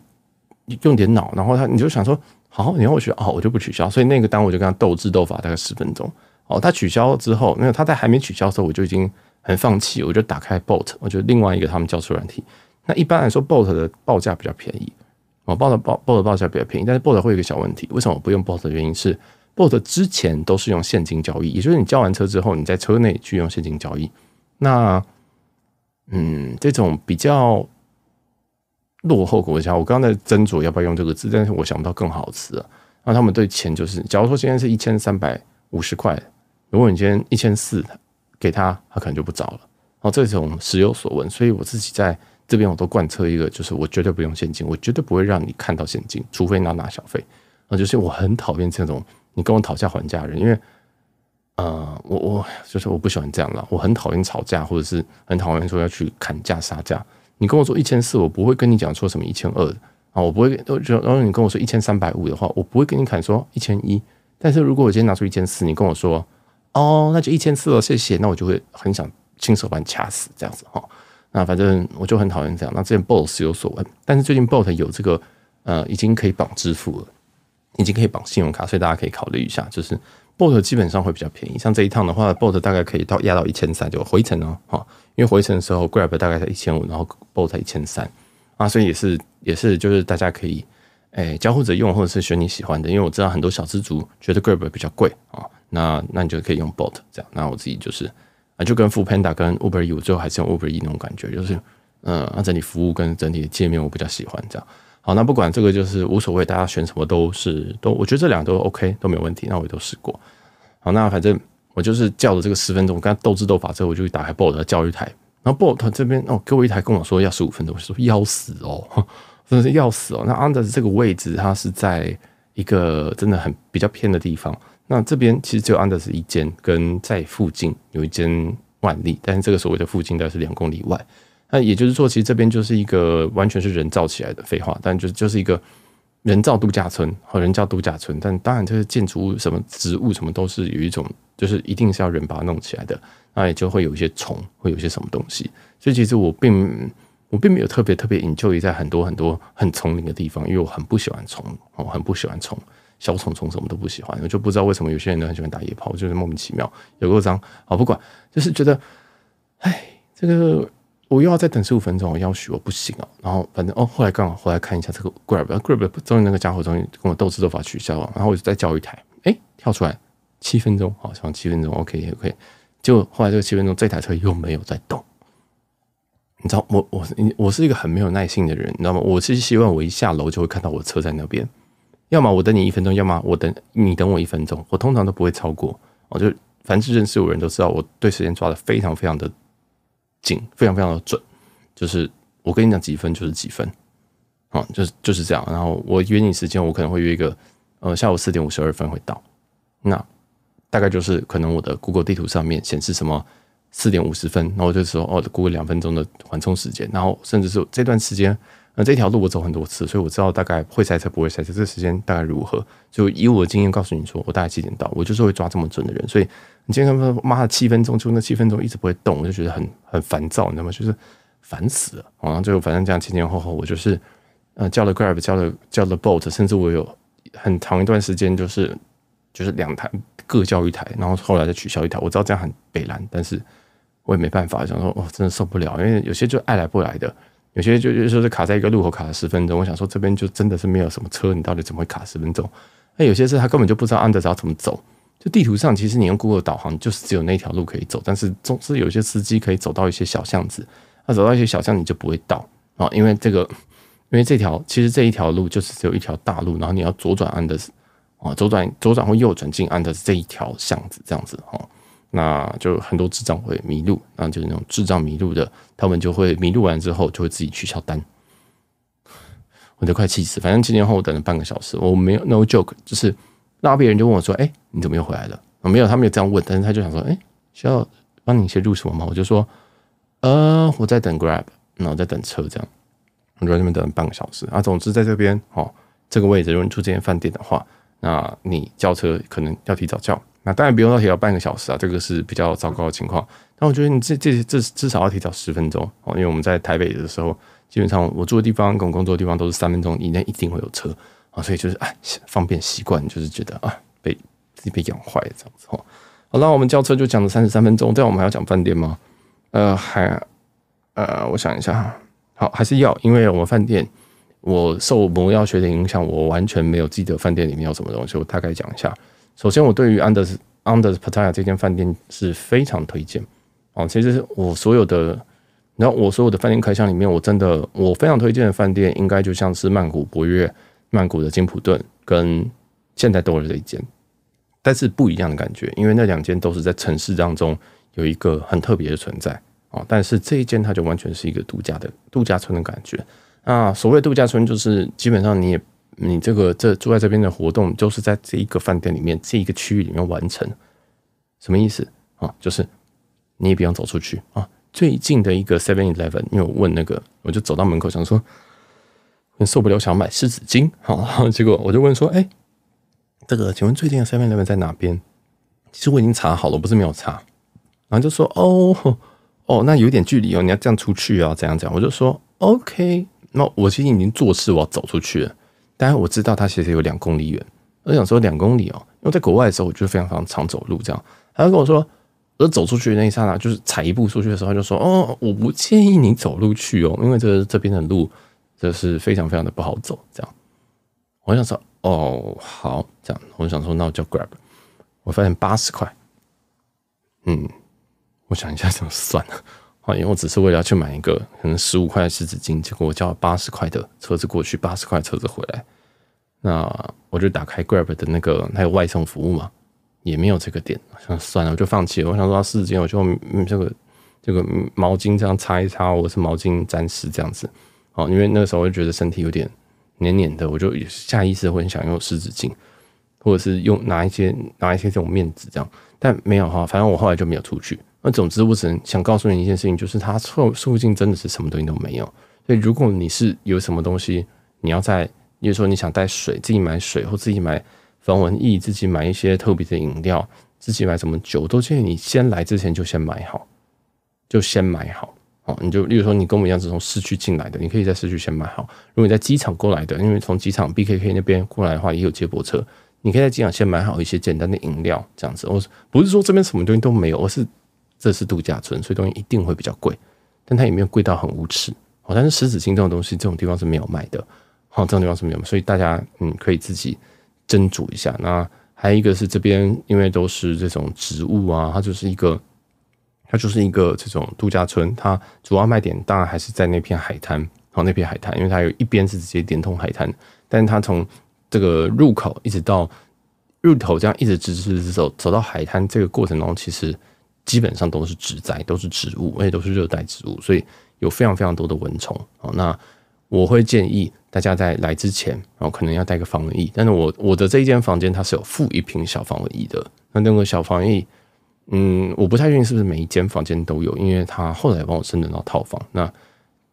用点脑，然后他你就想说，好，你让我去，哦，我就不取消。所以那个单我就跟他斗智斗法大概十分钟。哦，他取消之后，没有他在还没取消的时候，我就已经很放弃，我就打开 boat，我觉得另外一个他们叫出软体。那一般来说，boat 的报价比较便宜。我报的报报的报价比较便宜，但是报 t 会有个小问题。为什么我不用报的原因是，报 t 之前都是用现金交易，也就是你交完车之后，你在车内去用现金交易。那，嗯，这种比较落后国家，我刚才斟酌要不要用这个字，但是我想不到更好的词。那他们对钱就是，假如说今天是一千三百五十块，如果你今天一千四给他，他可能就不找了。后这种时有所闻，所以我自己在。这边我都贯彻一个，就是我绝对不用现金，我绝对不会让你看到现金，除非拿拿小费。啊，就是我很讨厌这种你跟我讨价还价人，因为，呃，我我就是我不喜欢这样了，我很讨厌吵架，或者是很讨厌说要去砍价杀价。你跟我说一千四，我不会跟你讲说什么一千二啊，我不会然后你跟我说一千三百五的话，我不会跟你砍说一千一。但是如果我今天拿出一千四，你跟我说，哦，那就一千四了，谢谢，那我就会很想亲手把你掐死这样子哈。那反正我就很讨厌这样。那之前 Bolt 是有所闻，但是最近 Bolt 有这个，呃，已经可以绑支付了，已经可以绑信用卡，所以大家可以考虑一下。就是 Bolt 基本上会比较便宜。像这一趟的话，Bolt 大概可以到压到一千三就回程哦，哈，因为回程的时候 Grab 大概才一千五，然后 Bolt 才一千三啊，所以也是也是就是大家可以，哎，交互着用或者是选你喜欢的。因为我知道很多小资族觉得 Grab 比较贵啊，那那你就可以用 Bolt 这样。那我自己就是。啊，就跟富 Panda 跟 Uber E，我最后还是用 Uber E 那种感觉，就是嗯，整体服务跟整体的界面我比较喜欢这样。好，那不管这个就是无所谓，大家选什么都是都，我觉得这两个都 OK，都没有问题。那我也都试过。好，那反正我就是叫了这个十分钟，我刚斗智斗法之后，我就打开 b o l t 的教育台，然后 b o l t 这边哦给我一台跟我说要十五分钟，我说要死哦，真的是要死哦。那安德这个位置它是在一个真的很比较偏的地方。那这边其实只有安德斯一间，跟在附近有一间万丽，但是这个所谓的附近，大概是两公里外。那也就是说，其实这边就是一个完全是人造起来的废话，但就是就是一个人造度假村和人造度假村。但当然，这些建筑物、什么植物、什么都是有一种，就是一定是要人把它弄起来的。那也就会有一些虫，会有一些什么东西。所以其实我并我并没有特别特别研究于在很多很多很丛林的地方，因为我很不喜欢虫我很不喜欢虫。小虫虫什么都不喜欢，我就不知道为什么有些人都很喜欢打野炮，就是莫名其妙。有个章啊，不管，就是觉得，哎，这个我又要再等十五分钟，我要许我不行哦。然后反正哦，后来刚好回来看一下这个 Grab，Grab 终于那个家伙终于跟我斗智斗法取消了。然后我就再叫一台，哎，跳出来七分钟，好，像七分钟，OK OK。就后来这个七分钟，这台车又没有在动。你知道我我我是一个很没有耐心的人，你知道吗？我是希望我一下楼就会看到我车在那边。要么我等你一分钟，要么我等你等我一分钟。我通常都不会超过，我就凡是认识我的人都知道，我对时间抓的非常非常的紧，非常非常的准。就是我跟你讲几分就是几分，啊，就是就是这样。然后我约你时间，我可能会约一个，呃，下午四点五十二分会到。那大概就是可能我的 Google 地图上面显示什么四点五十分，然后就说哦，谷歌两分钟的缓冲时间，然后甚至是这段时间。那这条路我走很多次，所以我知道大概会塞车不会塞车，这个时间大概如何？就以我的经验告诉你说，我大概几点到？我就是会抓这么准的人，所以你今天妈的七分钟，就那七分钟一直不会动，我就觉得很很烦躁，你知道吗？就是烦死了。然后最后反正这样前前后后，我就是呃叫了 Grab，叫了叫了 Boat，甚至我有很长一段时间就是就是两台各叫一台，然后后来再取消一台。我知道这样很北蓝，但是我也没办法，想说哦，真的受不了，因为有些就爱来不来的。有些就就时卡在一个路口卡了十分钟，我想说这边就真的是没有什么车，你到底怎么会卡十分钟？那有些是他根本就不知道按德要怎么走，就地图上其实你用 Google 导航就是只有那条路可以走，但是总是有些司机可以走到一些小巷子，他走到一些小巷你就不会到啊，因为这个，因为这条其实这一条路就是只有一条大路，然后你要左转按的啊，左转左转或右转进安德这一条巷子这样子啊。那就很多智障会迷路，然后就是那种智障迷路的，他们就会迷路完之后就会自己取消单。我都快气死反正今天后我等了半个小时，我没有 no joke，就是拉别人就问我说：“哎，你怎么又回来了？”我没有，他们有这样问，但是他就想说：“哎，需要帮你先助什么吗？”我就说：“呃，我在等 Grab，那我在等车这样。”我在那边等了半个小时啊，总之在这边，哦，这个位置，如果住这间饭店的话，那你叫车可能要提早叫。那当然不用到提早半个小时啊，这个是比较糟糕的情况。但我觉得你这这这至少要提早十分钟哦，因为我们在台北的时候，基本上我住的地方跟工作的地方都是三分钟以内，一定会有车啊。所以就是哎，方便习惯就是觉得啊，被自己被养坏这样子哦。好，那我们叫车就讲了三十三分钟，这样我们还要讲饭店吗？呃，还呃，我想一下，好，还是要，因为我们饭店，我受魔药学的影响，我完全没有记得饭店里面有什么东西，我大概讲一下。首先，我对于 Unders Unders Pattaya 这间饭店是非常推荐，哦，其实我所有的，然后我所有的饭店开箱里面，我真的我非常推荐的饭店，应该就像是曼谷博悦、曼谷的金普顿跟现代都尔这一间，但是不一样的感觉，因为那两间都是在城市当中有一个很特别的存在，哦，但是这一间它就完全是一个度假的度假村的感觉那所谓度假村就是基本上你也。你这个这住在这边的活动，就是在这一个饭店里面，这一个区域里面完成，什么意思啊？就是你也不用走出去啊。最近的一个 Seven Eleven，因为我问那个，我就走到门口想说，受不了，想买湿纸巾。好，结果我就问说，哎，这个请问最近的 Seven Eleven 在哪边？其实我已经查好了，不是没有查。然后就说，哦哦，那有点距离哦，你要这样出去啊？怎样样？我就说 OK，那我其实已经做事，我要走出去了。但是我知道它其实有两公里远，我想说两公里哦，因为在国外的时候我就非常非常常走路这样。他就跟我说，我走出去那一刹那，就是踩一步出去的时候，他就说：“哦，我不建议你走路去哦，因为这这边的路这是非常非常的不好走。”这样，我想说：“哦，好，这样。”我想说：“那我叫 Grab。”我发现八十块，嗯，我想一下，怎么算了。啊，因为我只是为了要去买一个可能十五块的湿纸巾，结果我叫八十块的车子过去，八十块车子回来，那我就打开 Grab 的那个，还有外送服务嘛，也没有这个点，算了，我就放弃了。我想说湿纸巾，我就这个这个毛巾这样擦一擦，或者是毛巾沾湿这样子。哦，因为那个时候我就觉得身体有点黏黏的，我就下意识会想用湿纸巾，或者是用拿一些拿一些这种面纸这样，但没有哈，反正我后来就没有出去。那总之，我只能想告诉你一件事情，就是它凑凑近真的是什么东西都没有。所以，如果你是有什么东西，你要在，比如说你想带水，自己买水，或自己买防蚊液，自己买一些特别的饮料，自己买什么酒，都建议你先来之前就先买好，就先买好。哦，你就，例如说你跟我们一样是从市区进来的，你可以在市区先买好。如果你在机场过来的，因为从机场 BKK 那边过来的话，也有接驳车，你可以在机场先买好一些简单的饮料，这样子。我不是说这边什么东西都没有，而是。这是度假村，所以东西一定会比较贵，但它也没有贵到很无耻哦。但是石子青这种东西，这种地方是没有卖的，好，这种地方是没有。所以大家嗯可以自己斟酌一下。那还有一个是这边，因为都是这种植物啊，它就是一个，它就是一个这种度假村。它主要卖点当然还是在那片海滩，哦，那片海滩，因为它有一边是直接连通海滩，但是它从这个入口一直到入口，这样一直直直直走走到海滩这个过程中，其实。基本上都是植栽，都是植物，而且都是热带植物，所以有非常非常多的蚊虫。哦，那我会建议大家在来之前，哦，可能要带个防蚊液。但是我我的这一间房间它是有附一瓶小防蚊液的。那那个小防疫，嗯，我不太确定是不是每一间房间都有，因为他后来帮我升等到套房。那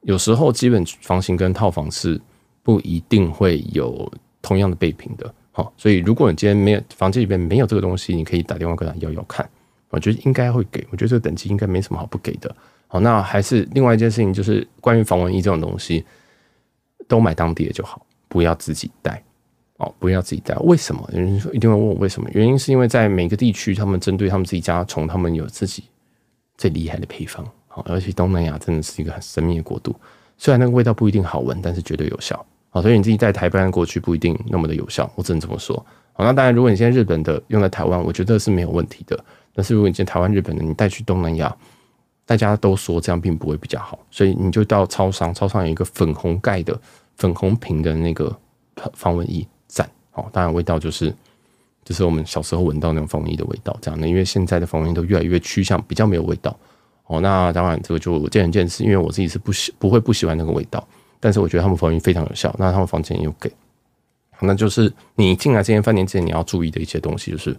有时候基本房型跟套房是不一定会有同样的备品的。好，所以如果你今天没有房间里边没有这个东西，你可以打电话跟他要要看。我觉得应该会给，我觉得这个等级应该没什么好不给的。好，那还是另外一件事情，就是关于防蚊衣这种东西，都买当地的就好，不要自己带。哦，不要自己带。为什么？有人说一定会问我为什么？原因是因为在每个地区，他们针对他们自己家虫，他们有自己最厉害的配方。好，而且东南亚真的是一个很神秘的国度，虽然那个味道不一定好闻，但是绝对有效。好，所以你自己带台湾过去不一定那么的有效，我只能这么说。好，那当然，如果你现在日本的用在台湾，我觉得是没有问题的。但是如果你现在台湾日本的，你带去东南亚，大家都说这样并不会比较好，所以你就到超商，超商有一个粉红盖的、粉红瓶的那个防蚊液，赞好，当然味道就是就是我们小时候闻到那种防蚊的味道，这样的，因为现在的防蚊都越来越趋向比较没有味道。哦，那当然这个就见仁见智，因为我自己是不喜不会不喜欢那个味道，但是我觉得他们防蚊非常有效，那他们房间也有给。那就是你进来这间饭店之前，你要注意的一些东西，就是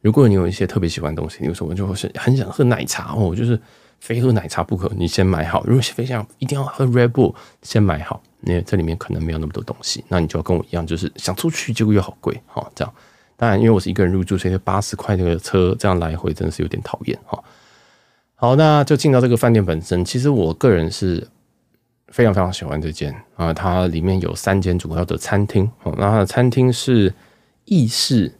如果你有一些特别喜欢的东西，比如说我就会是很想喝奶茶哦，就是非喝奶茶不可，你先买好。如果非想一定要喝 Red Bull，先买好。那这里面可能没有那么多东西，那你就要跟我一样，就是想出去结果又好贵哦、这样，当然因为我是一个人入住，所以八十块这个车这样来回真的是有点讨厌哈。好，那就进到这个饭店本身，其实我个人是。非常非常喜欢这间啊，它里面有三间主要的餐厅。哦，那它的餐厅是意式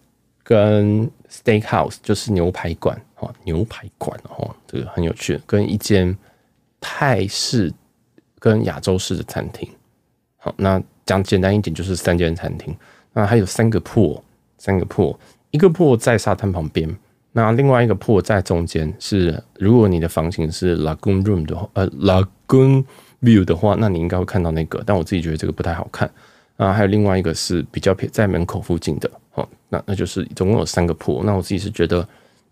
跟 Steakhouse，就是牛排馆，哦，牛排馆，哦，这个很有趣。跟一间泰式跟亚洲式的餐厅。好，那讲简单一点，就是三间餐厅。那还有三个破，三个破，一个破在沙滩旁边，那另外一个破在中间。是如果你的房型是 Lagoon Room 的话，呃，Lagoon。view 的话，那你应该会看到那个，但我自己觉得这个不太好看啊。还有另外一个是比较偏在门口附近的，哦，那那就是总共有三个铺。那我自己是觉得，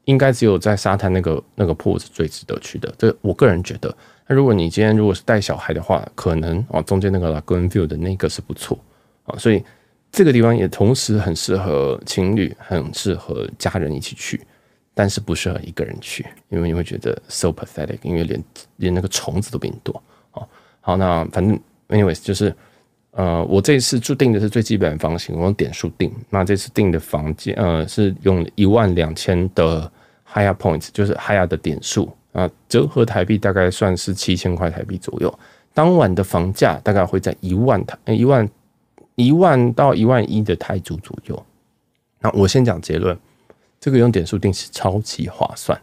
应该只有在沙滩那个那个铺是最值得去的。这我个人觉得。那如果你今天如果是带小孩的话，可能啊，中间那个 lagoon view 的那个是不错啊。所以这个地方也同时很适合情侣，很适合家人一起去，但是不适合一个人去，因为你会觉得 so pathetic，因为连连那个虫子都比你多。好，那反正，anyways，就是，呃，我这次住定的是最基本的房型，我用点数定。那这次定的房间，呃，是用一万两千的 higher points，就是 higher 的点数，啊，折合台币大概算是七千块台币左右。当晚的房价大概会在一万台，一万一万到一万一的泰铢左右。那我先讲结论，这个用点数定是超级划算。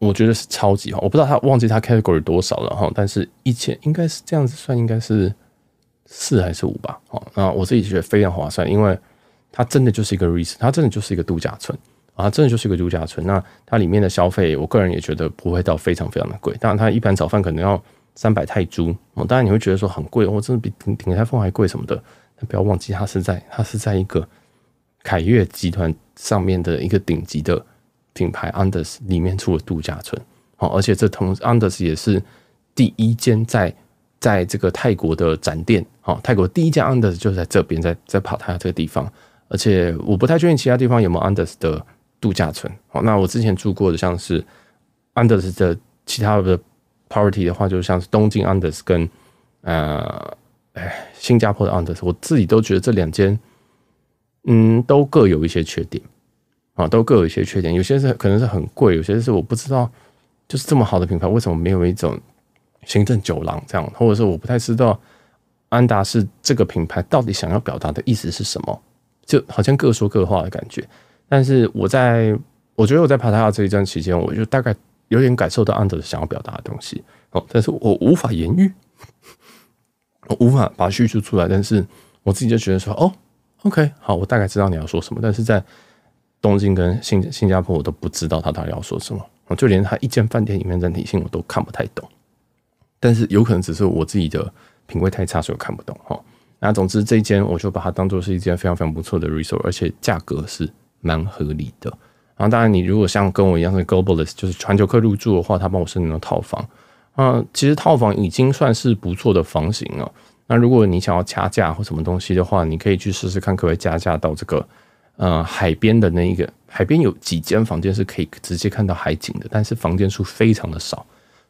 我觉得是超级好，我不知道他忘记他 category 多少了哈，但是一千应该是这样子算，应该是四还是五吧。好，那我自己觉得非常划算，因为它真的就是一个 reason，它真的就是一个度假村啊，真的就是一个度假村。那它里面的消费，我个人也觉得不会到非常非常的贵。当然，它一盘早饭可能要三百泰铢，当然你会觉得说很贵，我真的比顶顶泰丰还贵什么的。但不要忘记，它是在它是在一个凯悦集团上面的一个顶级的。品牌 Andes r 里面出了度假村，好，而且这同 Andes r 也是第一间在在这个泰国的展店，好，泰国第一家 Andes r 就在这边，在在跑他这个地方，而且我不太确定其他地方有没有 Andes r 的度假村。好，那我之前住过的像是 Andes r 的其他的 Property 的话，就像是东京 Andes r 跟呃，哎，新加坡的 Andes，r 我自己都觉得这两间，嗯，都各有一些缺点。啊，都各有一些缺点。有些是可能是很贵，有些是我不知道，就是这么好的品牌为什么没有一种行政酒廊这样，或者是我不太知道安达是这个品牌到底想要表达的意思是什么，就好像各说各话的感觉。但是我在我觉得我在帕塔亚这一段期间，我就大概有点感受到安德想要表达的东西哦，但是我无法言喻，我无法把它叙述出来。但是我自己就觉得说，哦，OK，好，我大概知道你要说什么，但是在。东京跟新新加坡，我都不知道他到底要说什么。我就连他一间饭店里面的理性我都看不太懂。但是有可能只是我自己的品味太差，所以看不懂哈。那总之这一间我就把它当做是一间非常非常不错的 r e s o r t 而且价格是蛮合理的。然后当然你如果像跟我一样是 globalist，就是全球客入住的话，他帮我升请了套房。嗯，其实套房已经算是不错的房型了。那如果你想要加价或什么东西的话，你可以去试试看，可不可以加价到这个。呃，海边的那一个海边有几间房间是可以直接看到海景的，但是房间数非常的少，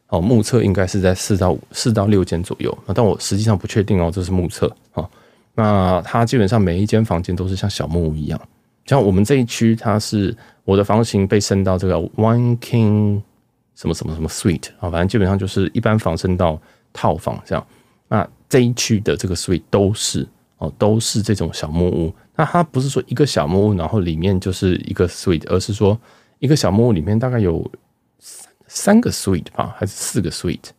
哦，目测应该是在四到五、四到六间左右。那但我实际上不确定哦，这是目测啊。那它基本上每一间房间都是像小木屋一样，像我们这一区，它是我的房型被升到这个 one king 什么什么什么 suite 啊，反正基本上就是一般房升到套房这样。那这一区的这个 suite 都是哦，都是这种小木屋。那它不是说一个小木屋，然后里面就是一个 suite，而是说一个小木屋里面大概有三三个 suite 吧，还是四个 suite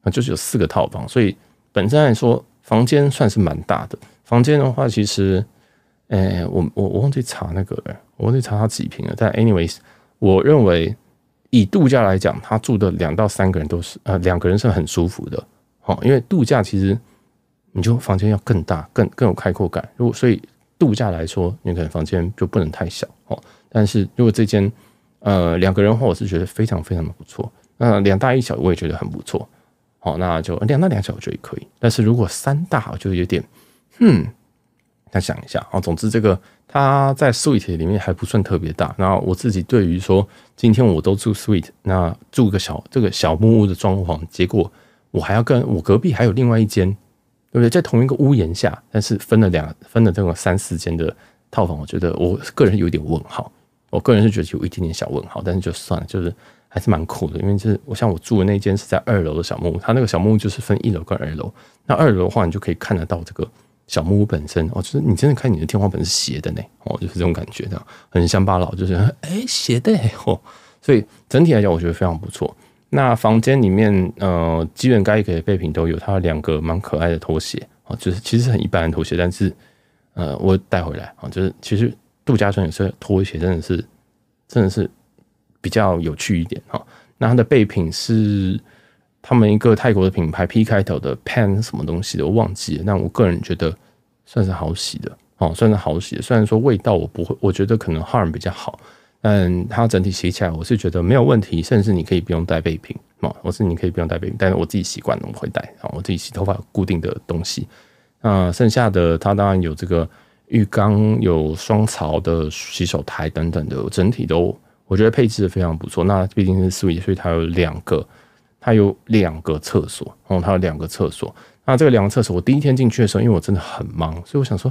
啊，就是有四个套房，所以本身来说房间算是蛮大的。房间的话，其实，诶，我我我忘记查那个了，我忘记查它几平了。但 anyways，我认为以度假来讲，他住的两到三个人都是，呃，两个人是很舒服的，好，因为度假其实你就房间要更大，更更有开阔感。如果所以。度假来说，你可能房间就不能太小哦。但是如果这间，呃，两个人的话，我是觉得非常非常的不错。那两大一小我也觉得很不错。好，那就两大两小我觉得也可以。但是如果三大，就有点，哼。再想一下哦。总之，这个它在 suite 里面还不算特别大。那我自己对于说，今天我都住 suite，那住个小这个小木屋的装潢，结果我还要跟我隔壁还有另外一间。对不对？在同一个屋檐下，但是分了两分了这种三四间的套房，我觉得我个人有点问号。我个人是觉得有一点点小问号，但是就算了，就是还是蛮酷的。因为就是我像我住的那间是在二楼的小木屋，他那个小木屋就是分一楼跟二楼。那二楼的话，你就可以看得到这个小木屋本身哦，就是你真的看你的天花板是斜的呢哦，就是这种感觉的，很乡巴佬，就是哎斜的哦。所以整体来讲，我觉得非常不错。那房间里面，呃，基本该给的备品都有。他两个蛮可爱的拖鞋啊，就是其实很一般的拖鞋，但是，呃，我带回来啊，就是其实度假村有是拖鞋真的是，真的是比较有趣一点哈。那他的备品是他们一个泰国的品牌 P 开头的 Pan 什么东西的，我忘记了。但我个人觉得算是好洗的，哦，算是好洗。虽然说味道我不会，我觉得可能 Harm 比较好。但它整体洗起来我是觉得没有问题，甚至你可以不用带备品。哦，我是你可以不用带备品，但是我自己习惯了我会带。啊，我自己洗头发有固定的东西。那剩下的它当然有这个浴缸，有双槽的洗手台等等的，整体都我觉得配置非常不错。那毕竟是四卫，所以它有两个，它有两个厕所。哦，它有两个厕所。那这个两个厕所，我第一天进去的时候，因为我真的很忙，所以我想说。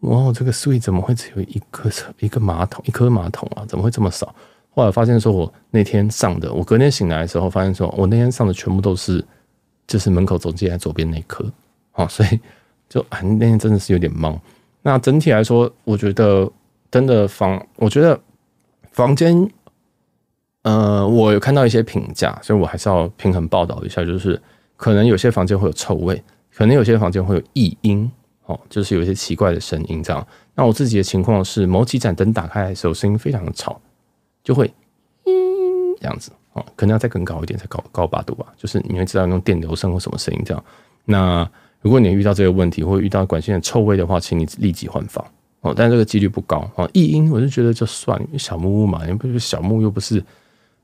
哇，这个 Suite 怎么会只有一个一个马桶，一颗马桶啊？怎么会这么少？后来发现说，我那天上的，我隔天醒来的时候，发现说，我那天上的全部都是，就是门口走进来左边那颗啊，所以就啊，那天真的是有点懵。那整体来说，我觉得真的房，我觉得房间，呃，我有看到一些评价，所以我还是要平衡报道一下，就是可能有些房间会有臭味，可能有些房间会有异音。哦，就是有一些奇怪的声音，这样。那我自己的情况是，某几盏灯打开的时候，声音非常的吵，就会，嗯，这样子哦，可能要再更高一点，才高高八度吧。就是你会知道那种电流声或什么声音，这样。那如果你遇到这个问题，或遇到管线的臭味的话，请你立即换房哦。但这个几率不高哦。异音，我就觉得就算小木屋嘛，为不是小木，又不是，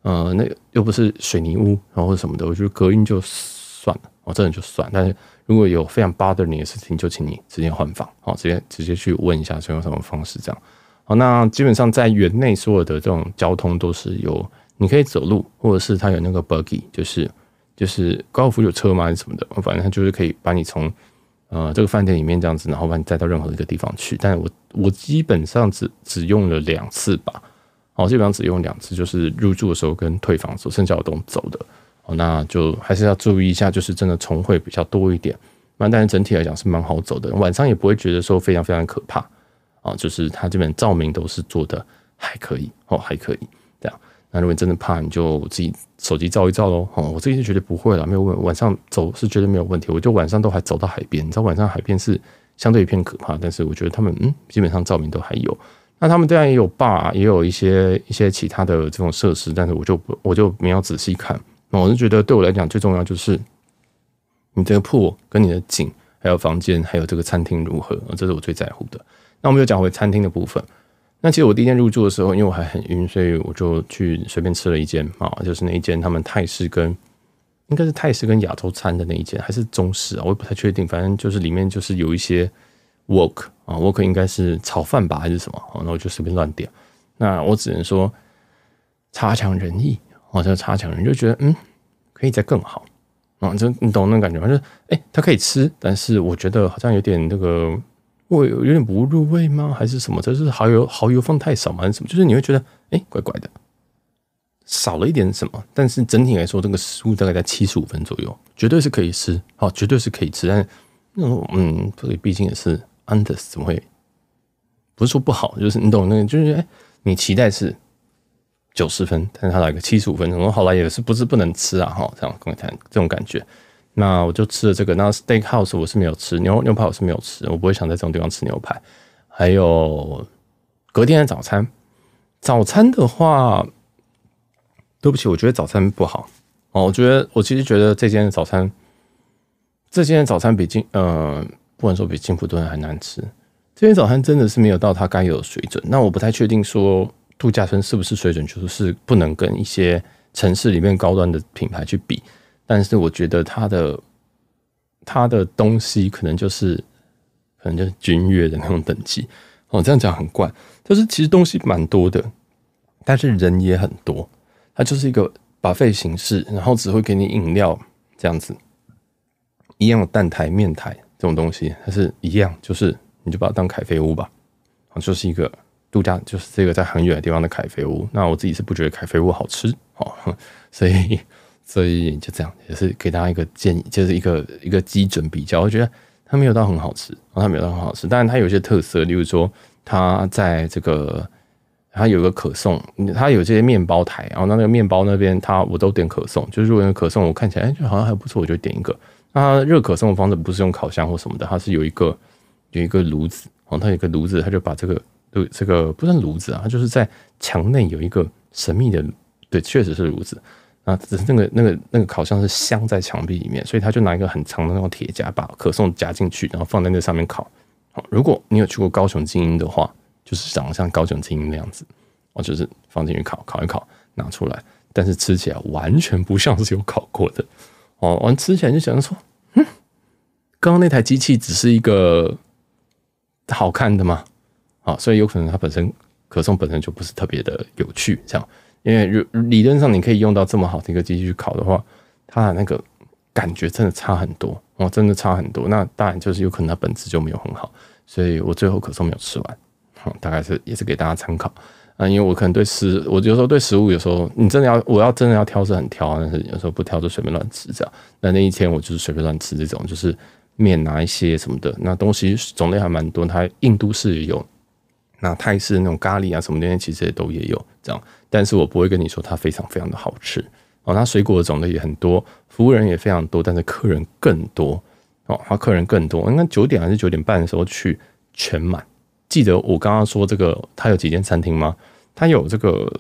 呃，那又不是水泥屋，然后什么的，我觉得隔音就算了，我真的就算，但是。如果有非常 bother 你的事情，就请你直接换房，好，直接直接去问一下，用什么方式这样。好，那基本上在园内所有的这种交通都是有，你可以走路，或者是他有那个 buggy，就是就是高尔夫有车吗？还是什么的，反正他就是可以把你从呃这个饭店里面这样子，然后把你带到任何一个地方去。但我我基本上只只用了两次吧，好，基本上只用两次，就是入住的时候跟退房时候，剩下我都走的。哦，那就还是要注意一下，就是真的虫会比较多一点。那但是整体来讲是蛮好走的，晚上也不会觉得说非常非常可怕啊。就是它这边照明都是做的还可以，哦，还可以这样。那如果真的怕，你就自己手机照一照喽。哦，我自己是绝对不会了，没有问。晚上走是绝对没有问题，我就晚上都还走到海边。你知道晚上海边是相对一片可怕，但是我觉得他们嗯，基本上照明都还有。那他们当然也有坝，也有一些一些其他的这种设施，但是我就我就没有仔细看。那我是觉得，对我来讲最重要就是，你这个铺跟你的景，还有房间，还有这个餐厅如何？这是我最在乎的。那我们又讲回餐厅的部分。那其实我第一天入住的时候，因为我还很晕，所以我就去随便吃了一间啊，就是那一间他们泰式跟，应该是泰式跟亚洲餐的那一间，还是中式啊？我也不太确定，反正就是里面就是有一些 work 啊，work 应该是炒饭吧，还是什么？然后就随便乱点。那我只能说，差强人意。好像差强人，就觉得嗯，可以再更好啊，这你懂那种感觉吗？就是哎，它可以吃，但是我觉得好像有点那个，我有点不入味吗？还是什么？就是蚝油蚝油放太少吗？还是什么？就是你会觉得哎，怪怪的，少了一点什么？但是整体来说，这个食物大概在七十五分左右，绝对是可以吃，好，绝对是可以吃。但那种嗯，这个毕竟也是 under，怎么会不是说不好？就是你懂那个，就是哎，你期待是。九十分，但是他来个七十五分，我后来也是不是不能吃啊？哈，这样跟你谈这种感觉。那我就吃了这个。那 Steak House 我是没有吃牛牛排，我是没有吃，我不会想在这种地方吃牛排。还有隔天的早餐，早餐的话，对不起，我觉得早餐不好哦。我觉得我其实觉得这间早餐，这间早餐比金呃，不能说比金普顿还难吃，这间早餐真的是没有到它该有的水准。那我不太确定说。度假村是不是水准就是不能跟一些城市里面高端的品牌去比？但是我觉得它的它的东西可能就是可能就是君越的那种等级哦。这样讲很怪，就是其实东西蛮多的，但是人也很多，它就是一个把费形式，然后只会给你饮料这样子，一样的蛋台面台这种东西，它是一样，就是你就把它当凯菲屋吧，就是一个。度假就是这个在很远的地方的凯菲屋，那我自己是不觉得凯菲屋好吃哦，所以所以就这样，也是给大家一个建议，就是一个一个基准比较，我觉得它没有到很好吃，它没有到很好吃，但是它有些特色，例如说它在这个它有个可颂，它有这些面包台，然后那那个面包那边，它我都点可颂，就是如果那可颂我看起来就好像还不错，我就点一个。它热可颂的方式不是用烤箱或什么的，它是有一个有一个炉子，然后它有个炉子，它就把这个。这个不算炉子啊，它就是在墙内有一个神秘的，对，确实是炉子啊。只是那个、那个、那个烤箱是镶在墙壁里面，所以他就拿一个很长的那种铁夹，把可颂夹进去，然后放在那上面烤。好，如果你有去过高雄精英的话，就是长得像高雄精英那样子，哦，就是放进去烤，烤一烤，拿出来，但是吃起来完全不像是有烤过的哦。完吃起来就想说，嗯，刚刚那台机器只是一个好看的吗？啊，所以有可能它本身咳嗽本身就不是特别的有趣，这样，因为理论上你可以用到这么好的一个机器去烤的话，它那个感觉真的差很多，哦，真的差很多。那当然就是有可能它本质就没有很好，所以我最后咳嗽没有吃完，好，大概是也是给大家参考啊，因为我可能对食，我有时候对食物有时候你真的要，我要真的要挑是很挑，但是有时候不挑就随便乱吃这样。那那一天我就是随便乱吃这种，就是面拿一些什么的，那东西种类还蛮多，它印度是有。那泰式那种咖喱啊，什么东西其实也都也有这样，但是我不会跟你说它非常非常的好吃哦。那水果种类也很多，服务人也非常多，但是客人更多哦。他客人更多，应该九点还是九点半的时候去全满。记得我刚刚说这个，它有几间餐厅吗？它有这个，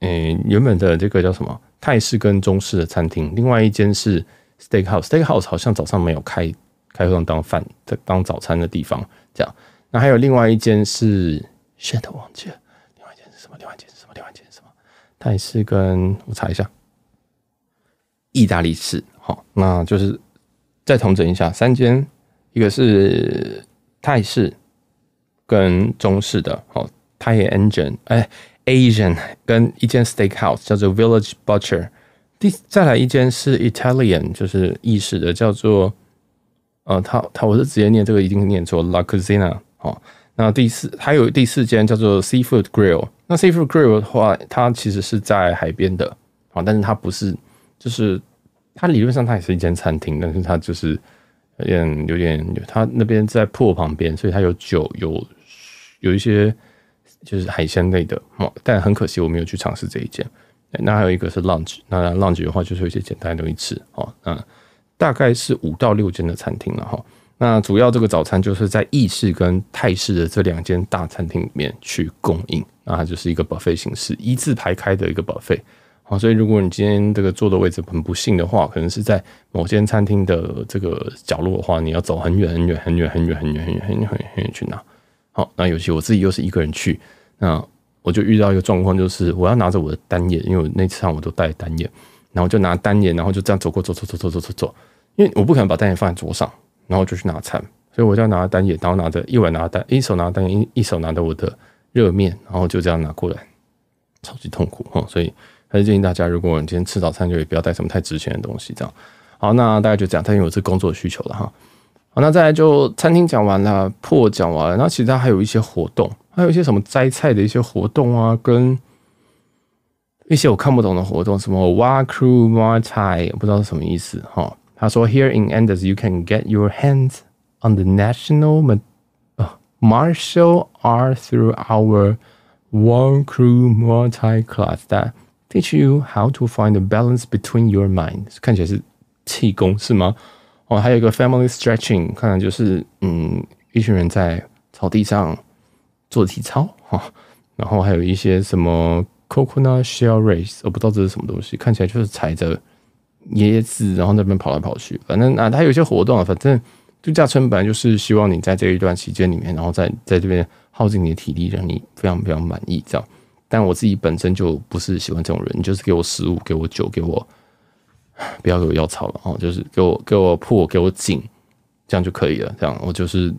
嗯，原本的这个叫什么泰式跟中式的餐厅，另外一间是 steak house。steak house 好像早上没有开，开放当饭当早餐的地方这样。那还有另外一间是，shit 忘记了，另外一间是什么？另外一间是什么？另外一间什么？泰式跟我查一下，意大利式。好，那就是再重整一下，三间，一个是泰式跟中式的，好，泰式 Asian，哎，Asian 跟一间 Steakhouse 叫做 Village Butcher，第再来一间是 Italian，就是意式的，叫做，呃，他他我是直接念这个一定念错，La Cucina。好，那第四还有第四间叫做 Seafood Grill。那 Seafood Grill 的话，它其实是在海边的啊，但是它不是，就是它理论上它也是一间餐厅，但是它就是嗯有点它那边在铺旁边，所以它有酒有有一些就是海鲜类的。哦，但很可惜我没有去尝试这一间。那还有一个是 Lunch，那 Lunch 的话就是一些简单东西吃。哦，那大概是五到六间的餐厅了哈。那主要这个早餐就是在意式跟泰式的这两间大餐厅里面去供应，那它就是一个 buffet 形式，一字排开的一个 buffet，好，所以如果你今天这个坐的位置很不幸的话，可能是在某间餐厅的这个角落的话，你要走很远很远很远很远很远很远很远很远去拿。好，那尤其我自己又是一个人去，那我就遇到一个状况，就是我要拿着我的单眼，因为我那次上我都带单眼，然后就拿单眼，然后就这样走过走走走走走走，因为我不可能把单眼放在桌上。然后就去拿餐，所以我就要拿单野刀拿着一碗拿单，一手拿单，一一手拿着我的热面，然后就这样拿过来，超级痛苦哈。所以还是建议大家，如果你今天吃早餐，就也不要带什么太值钱的东西。这样好，那大家就这样，但因为是工作需求了哈。好，那再来就餐厅讲完了，破讲完了，然后其他还有一些活动，还有一些什么摘菜的一些活动啊，跟一些我看不懂的活动，什么挖 c r e t 挖菜，不知道是什么意思哈。So here in Andes, you can get your hands on the national uh, martial art through our one crew multi class that teach you how to find a balance between your minds。看起来是气功是吗？哦，还有一个 family stretching，看来就是嗯，一群人在草地上做体操哈、哦。然后还有一些什么 coconut shell race，我不知道这是什么东西，看起来就是踩着。椰子，然后那边跑来跑去，反正啊，他有些活动啊，反正度假村本来就是希望你在这一段期间里面，然后在在这边耗尽你的体力，让你非常非常满意这样。但我自己本身就不是喜欢这种人，你就是给我食物，给我酒，给我不要给我药草了哦，就是给我给我破，给我紧，这样就可以了。这样我就是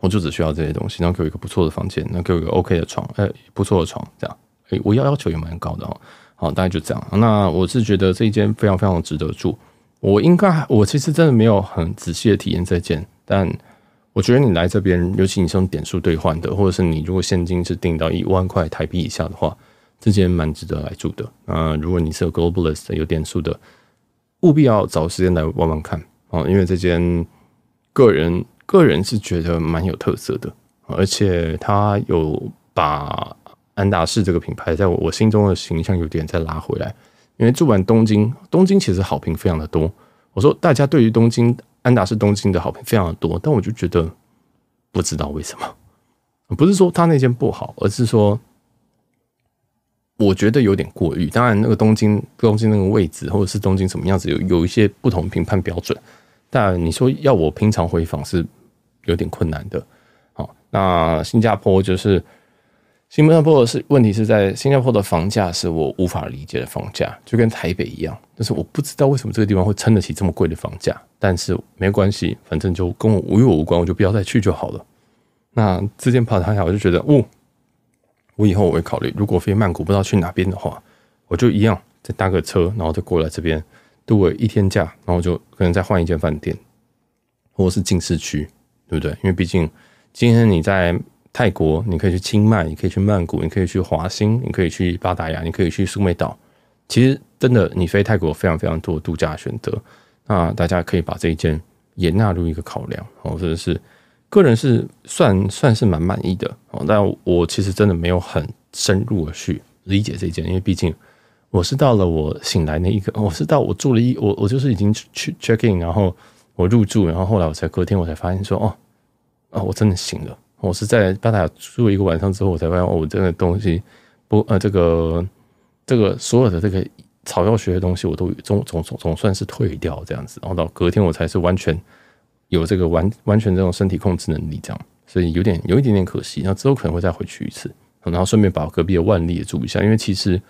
我就只需要这些东西，然后给我一个不错的房间，后给我一个 OK 的床，呃，不错的床，这样诶，我要要求也蛮高的哦。好，大概就这样。那我是觉得这一间非常非常值得住。我应该，我其实真的没有很仔细的体验这间，但我觉得你来这边，尤其你是用点数兑换的，或者是你如果现金是定到一万块台币以下的话，这间蛮值得来住的。那如果你是 Globalist 有点数的，务必要找时间来玩玩看哦，因为这间个人个人是觉得蛮有特色的，而且它有把。安达仕这个品牌在我我心中的形象有点在拉回来，因为住完东京，东京其实好评非常的多。我说大家对于东京安达仕东京的好评非常的多，但我就觉得不知道为什么，不是说他那间不好，而是说我觉得有点过于。当然，那个东京东京那个位置，或者是东京什么样子，有有一些不同评判标准。但你说要我平常回访是有点困难的。好，那新加坡就是。新加坡是问题是在新加坡的房价是我无法理解的房价，就跟台北一样。但是我不知道为什么这个地方会撑得起这么贵的房价。但是没关系，反正就跟我与我无关，我就不要再去就好了。那这件跑台下，我就觉得，哦，我以后我会考虑，如果飞曼谷不知道去哪边的话，我就一样再搭个车，然后再过来这边度个一天假，然后就可能再换一间饭店，或者是进市区，对不对？因为毕竟今天你在。泰国，你可以去清迈，你可以去曼谷，你可以去华兴，你可以去巴达雅，你可以去苏梅岛。其实，真的，你飞泰国非常非常多度假选择。那大家可以把这一件也纳入一个考量。哦，真的是，个人是算算是蛮满意的。哦，但我其实真的没有很深入的去理解这一件，因为毕竟我是到了我醒来那一刻，我是到我住了一，我我就是已经去 check in，然后我入住，然后后来我才隔天我才发现说，哦，哦，我真的醒了。我是在巴塔住一个晚上之后，我才发现我真的东西不呃，这个这个所有的这个草药学的东西，我都总总总总算是退掉这样子。然后到隔天，我才是完全有这个完完全这种身体控制能力这样。所以有点有一点点可惜。然后之后可能会再回去一次，然后顺便把隔壁的万丽也住一下。因为其实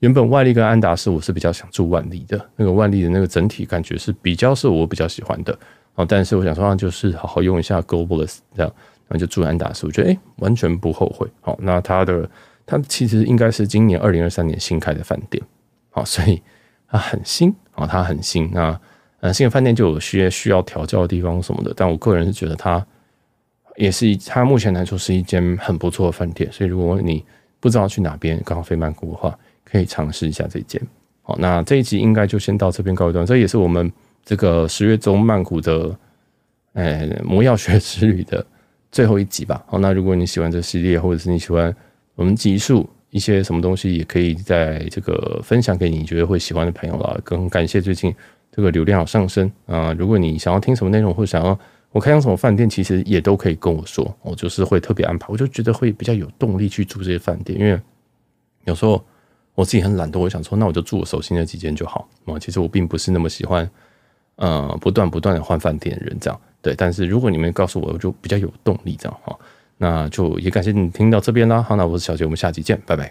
原本万丽跟安达是我是比较想住万丽的那个万丽的那个整体感觉是比较是我比较喜欢的。哦，但是我想说就是好好用一下 g o b l e s 这样。那就住安达斯，觉得哎，完全不后悔。好，那他的他其实应该是今年二零二三年新开的饭店，好，所以它很新，啊，它很新。那呃，新的饭店就有需要需要调教的地方什么的，但我个人是觉得它也是它目前来说是一间很不错的饭店。所以如果你不知道去哪边刚好飞曼谷的话，可以尝试一下这一间。好，那这一集应该就先到这边告一段，这也是我们这个十月中曼谷的呃魔药学之旅的。最后一集吧。好，那如果你喜欢这系列，或者是你喜欢我们集数一些什么东西，也可以在这个分享给你觉得会喜欢的朋友啦。更感谢最近这个流量上升啊！如果你想要听什么内容，或想要我开什么饭店，其实也都可以跟我说，我就是会特别安排。我就觉得会比较有动力去住这些饭店，因为有时候我自己很懒惰，我想说那我就住我手心的几间就好啊。其实我并不是那么喜欢，呃，不断不断的换饭店的人这样。对，但是如果你们告诉我，我就比较有动力这样哈，那就也感谢你听到这边啦。好，那我是小杰，我们下期见，拜拜。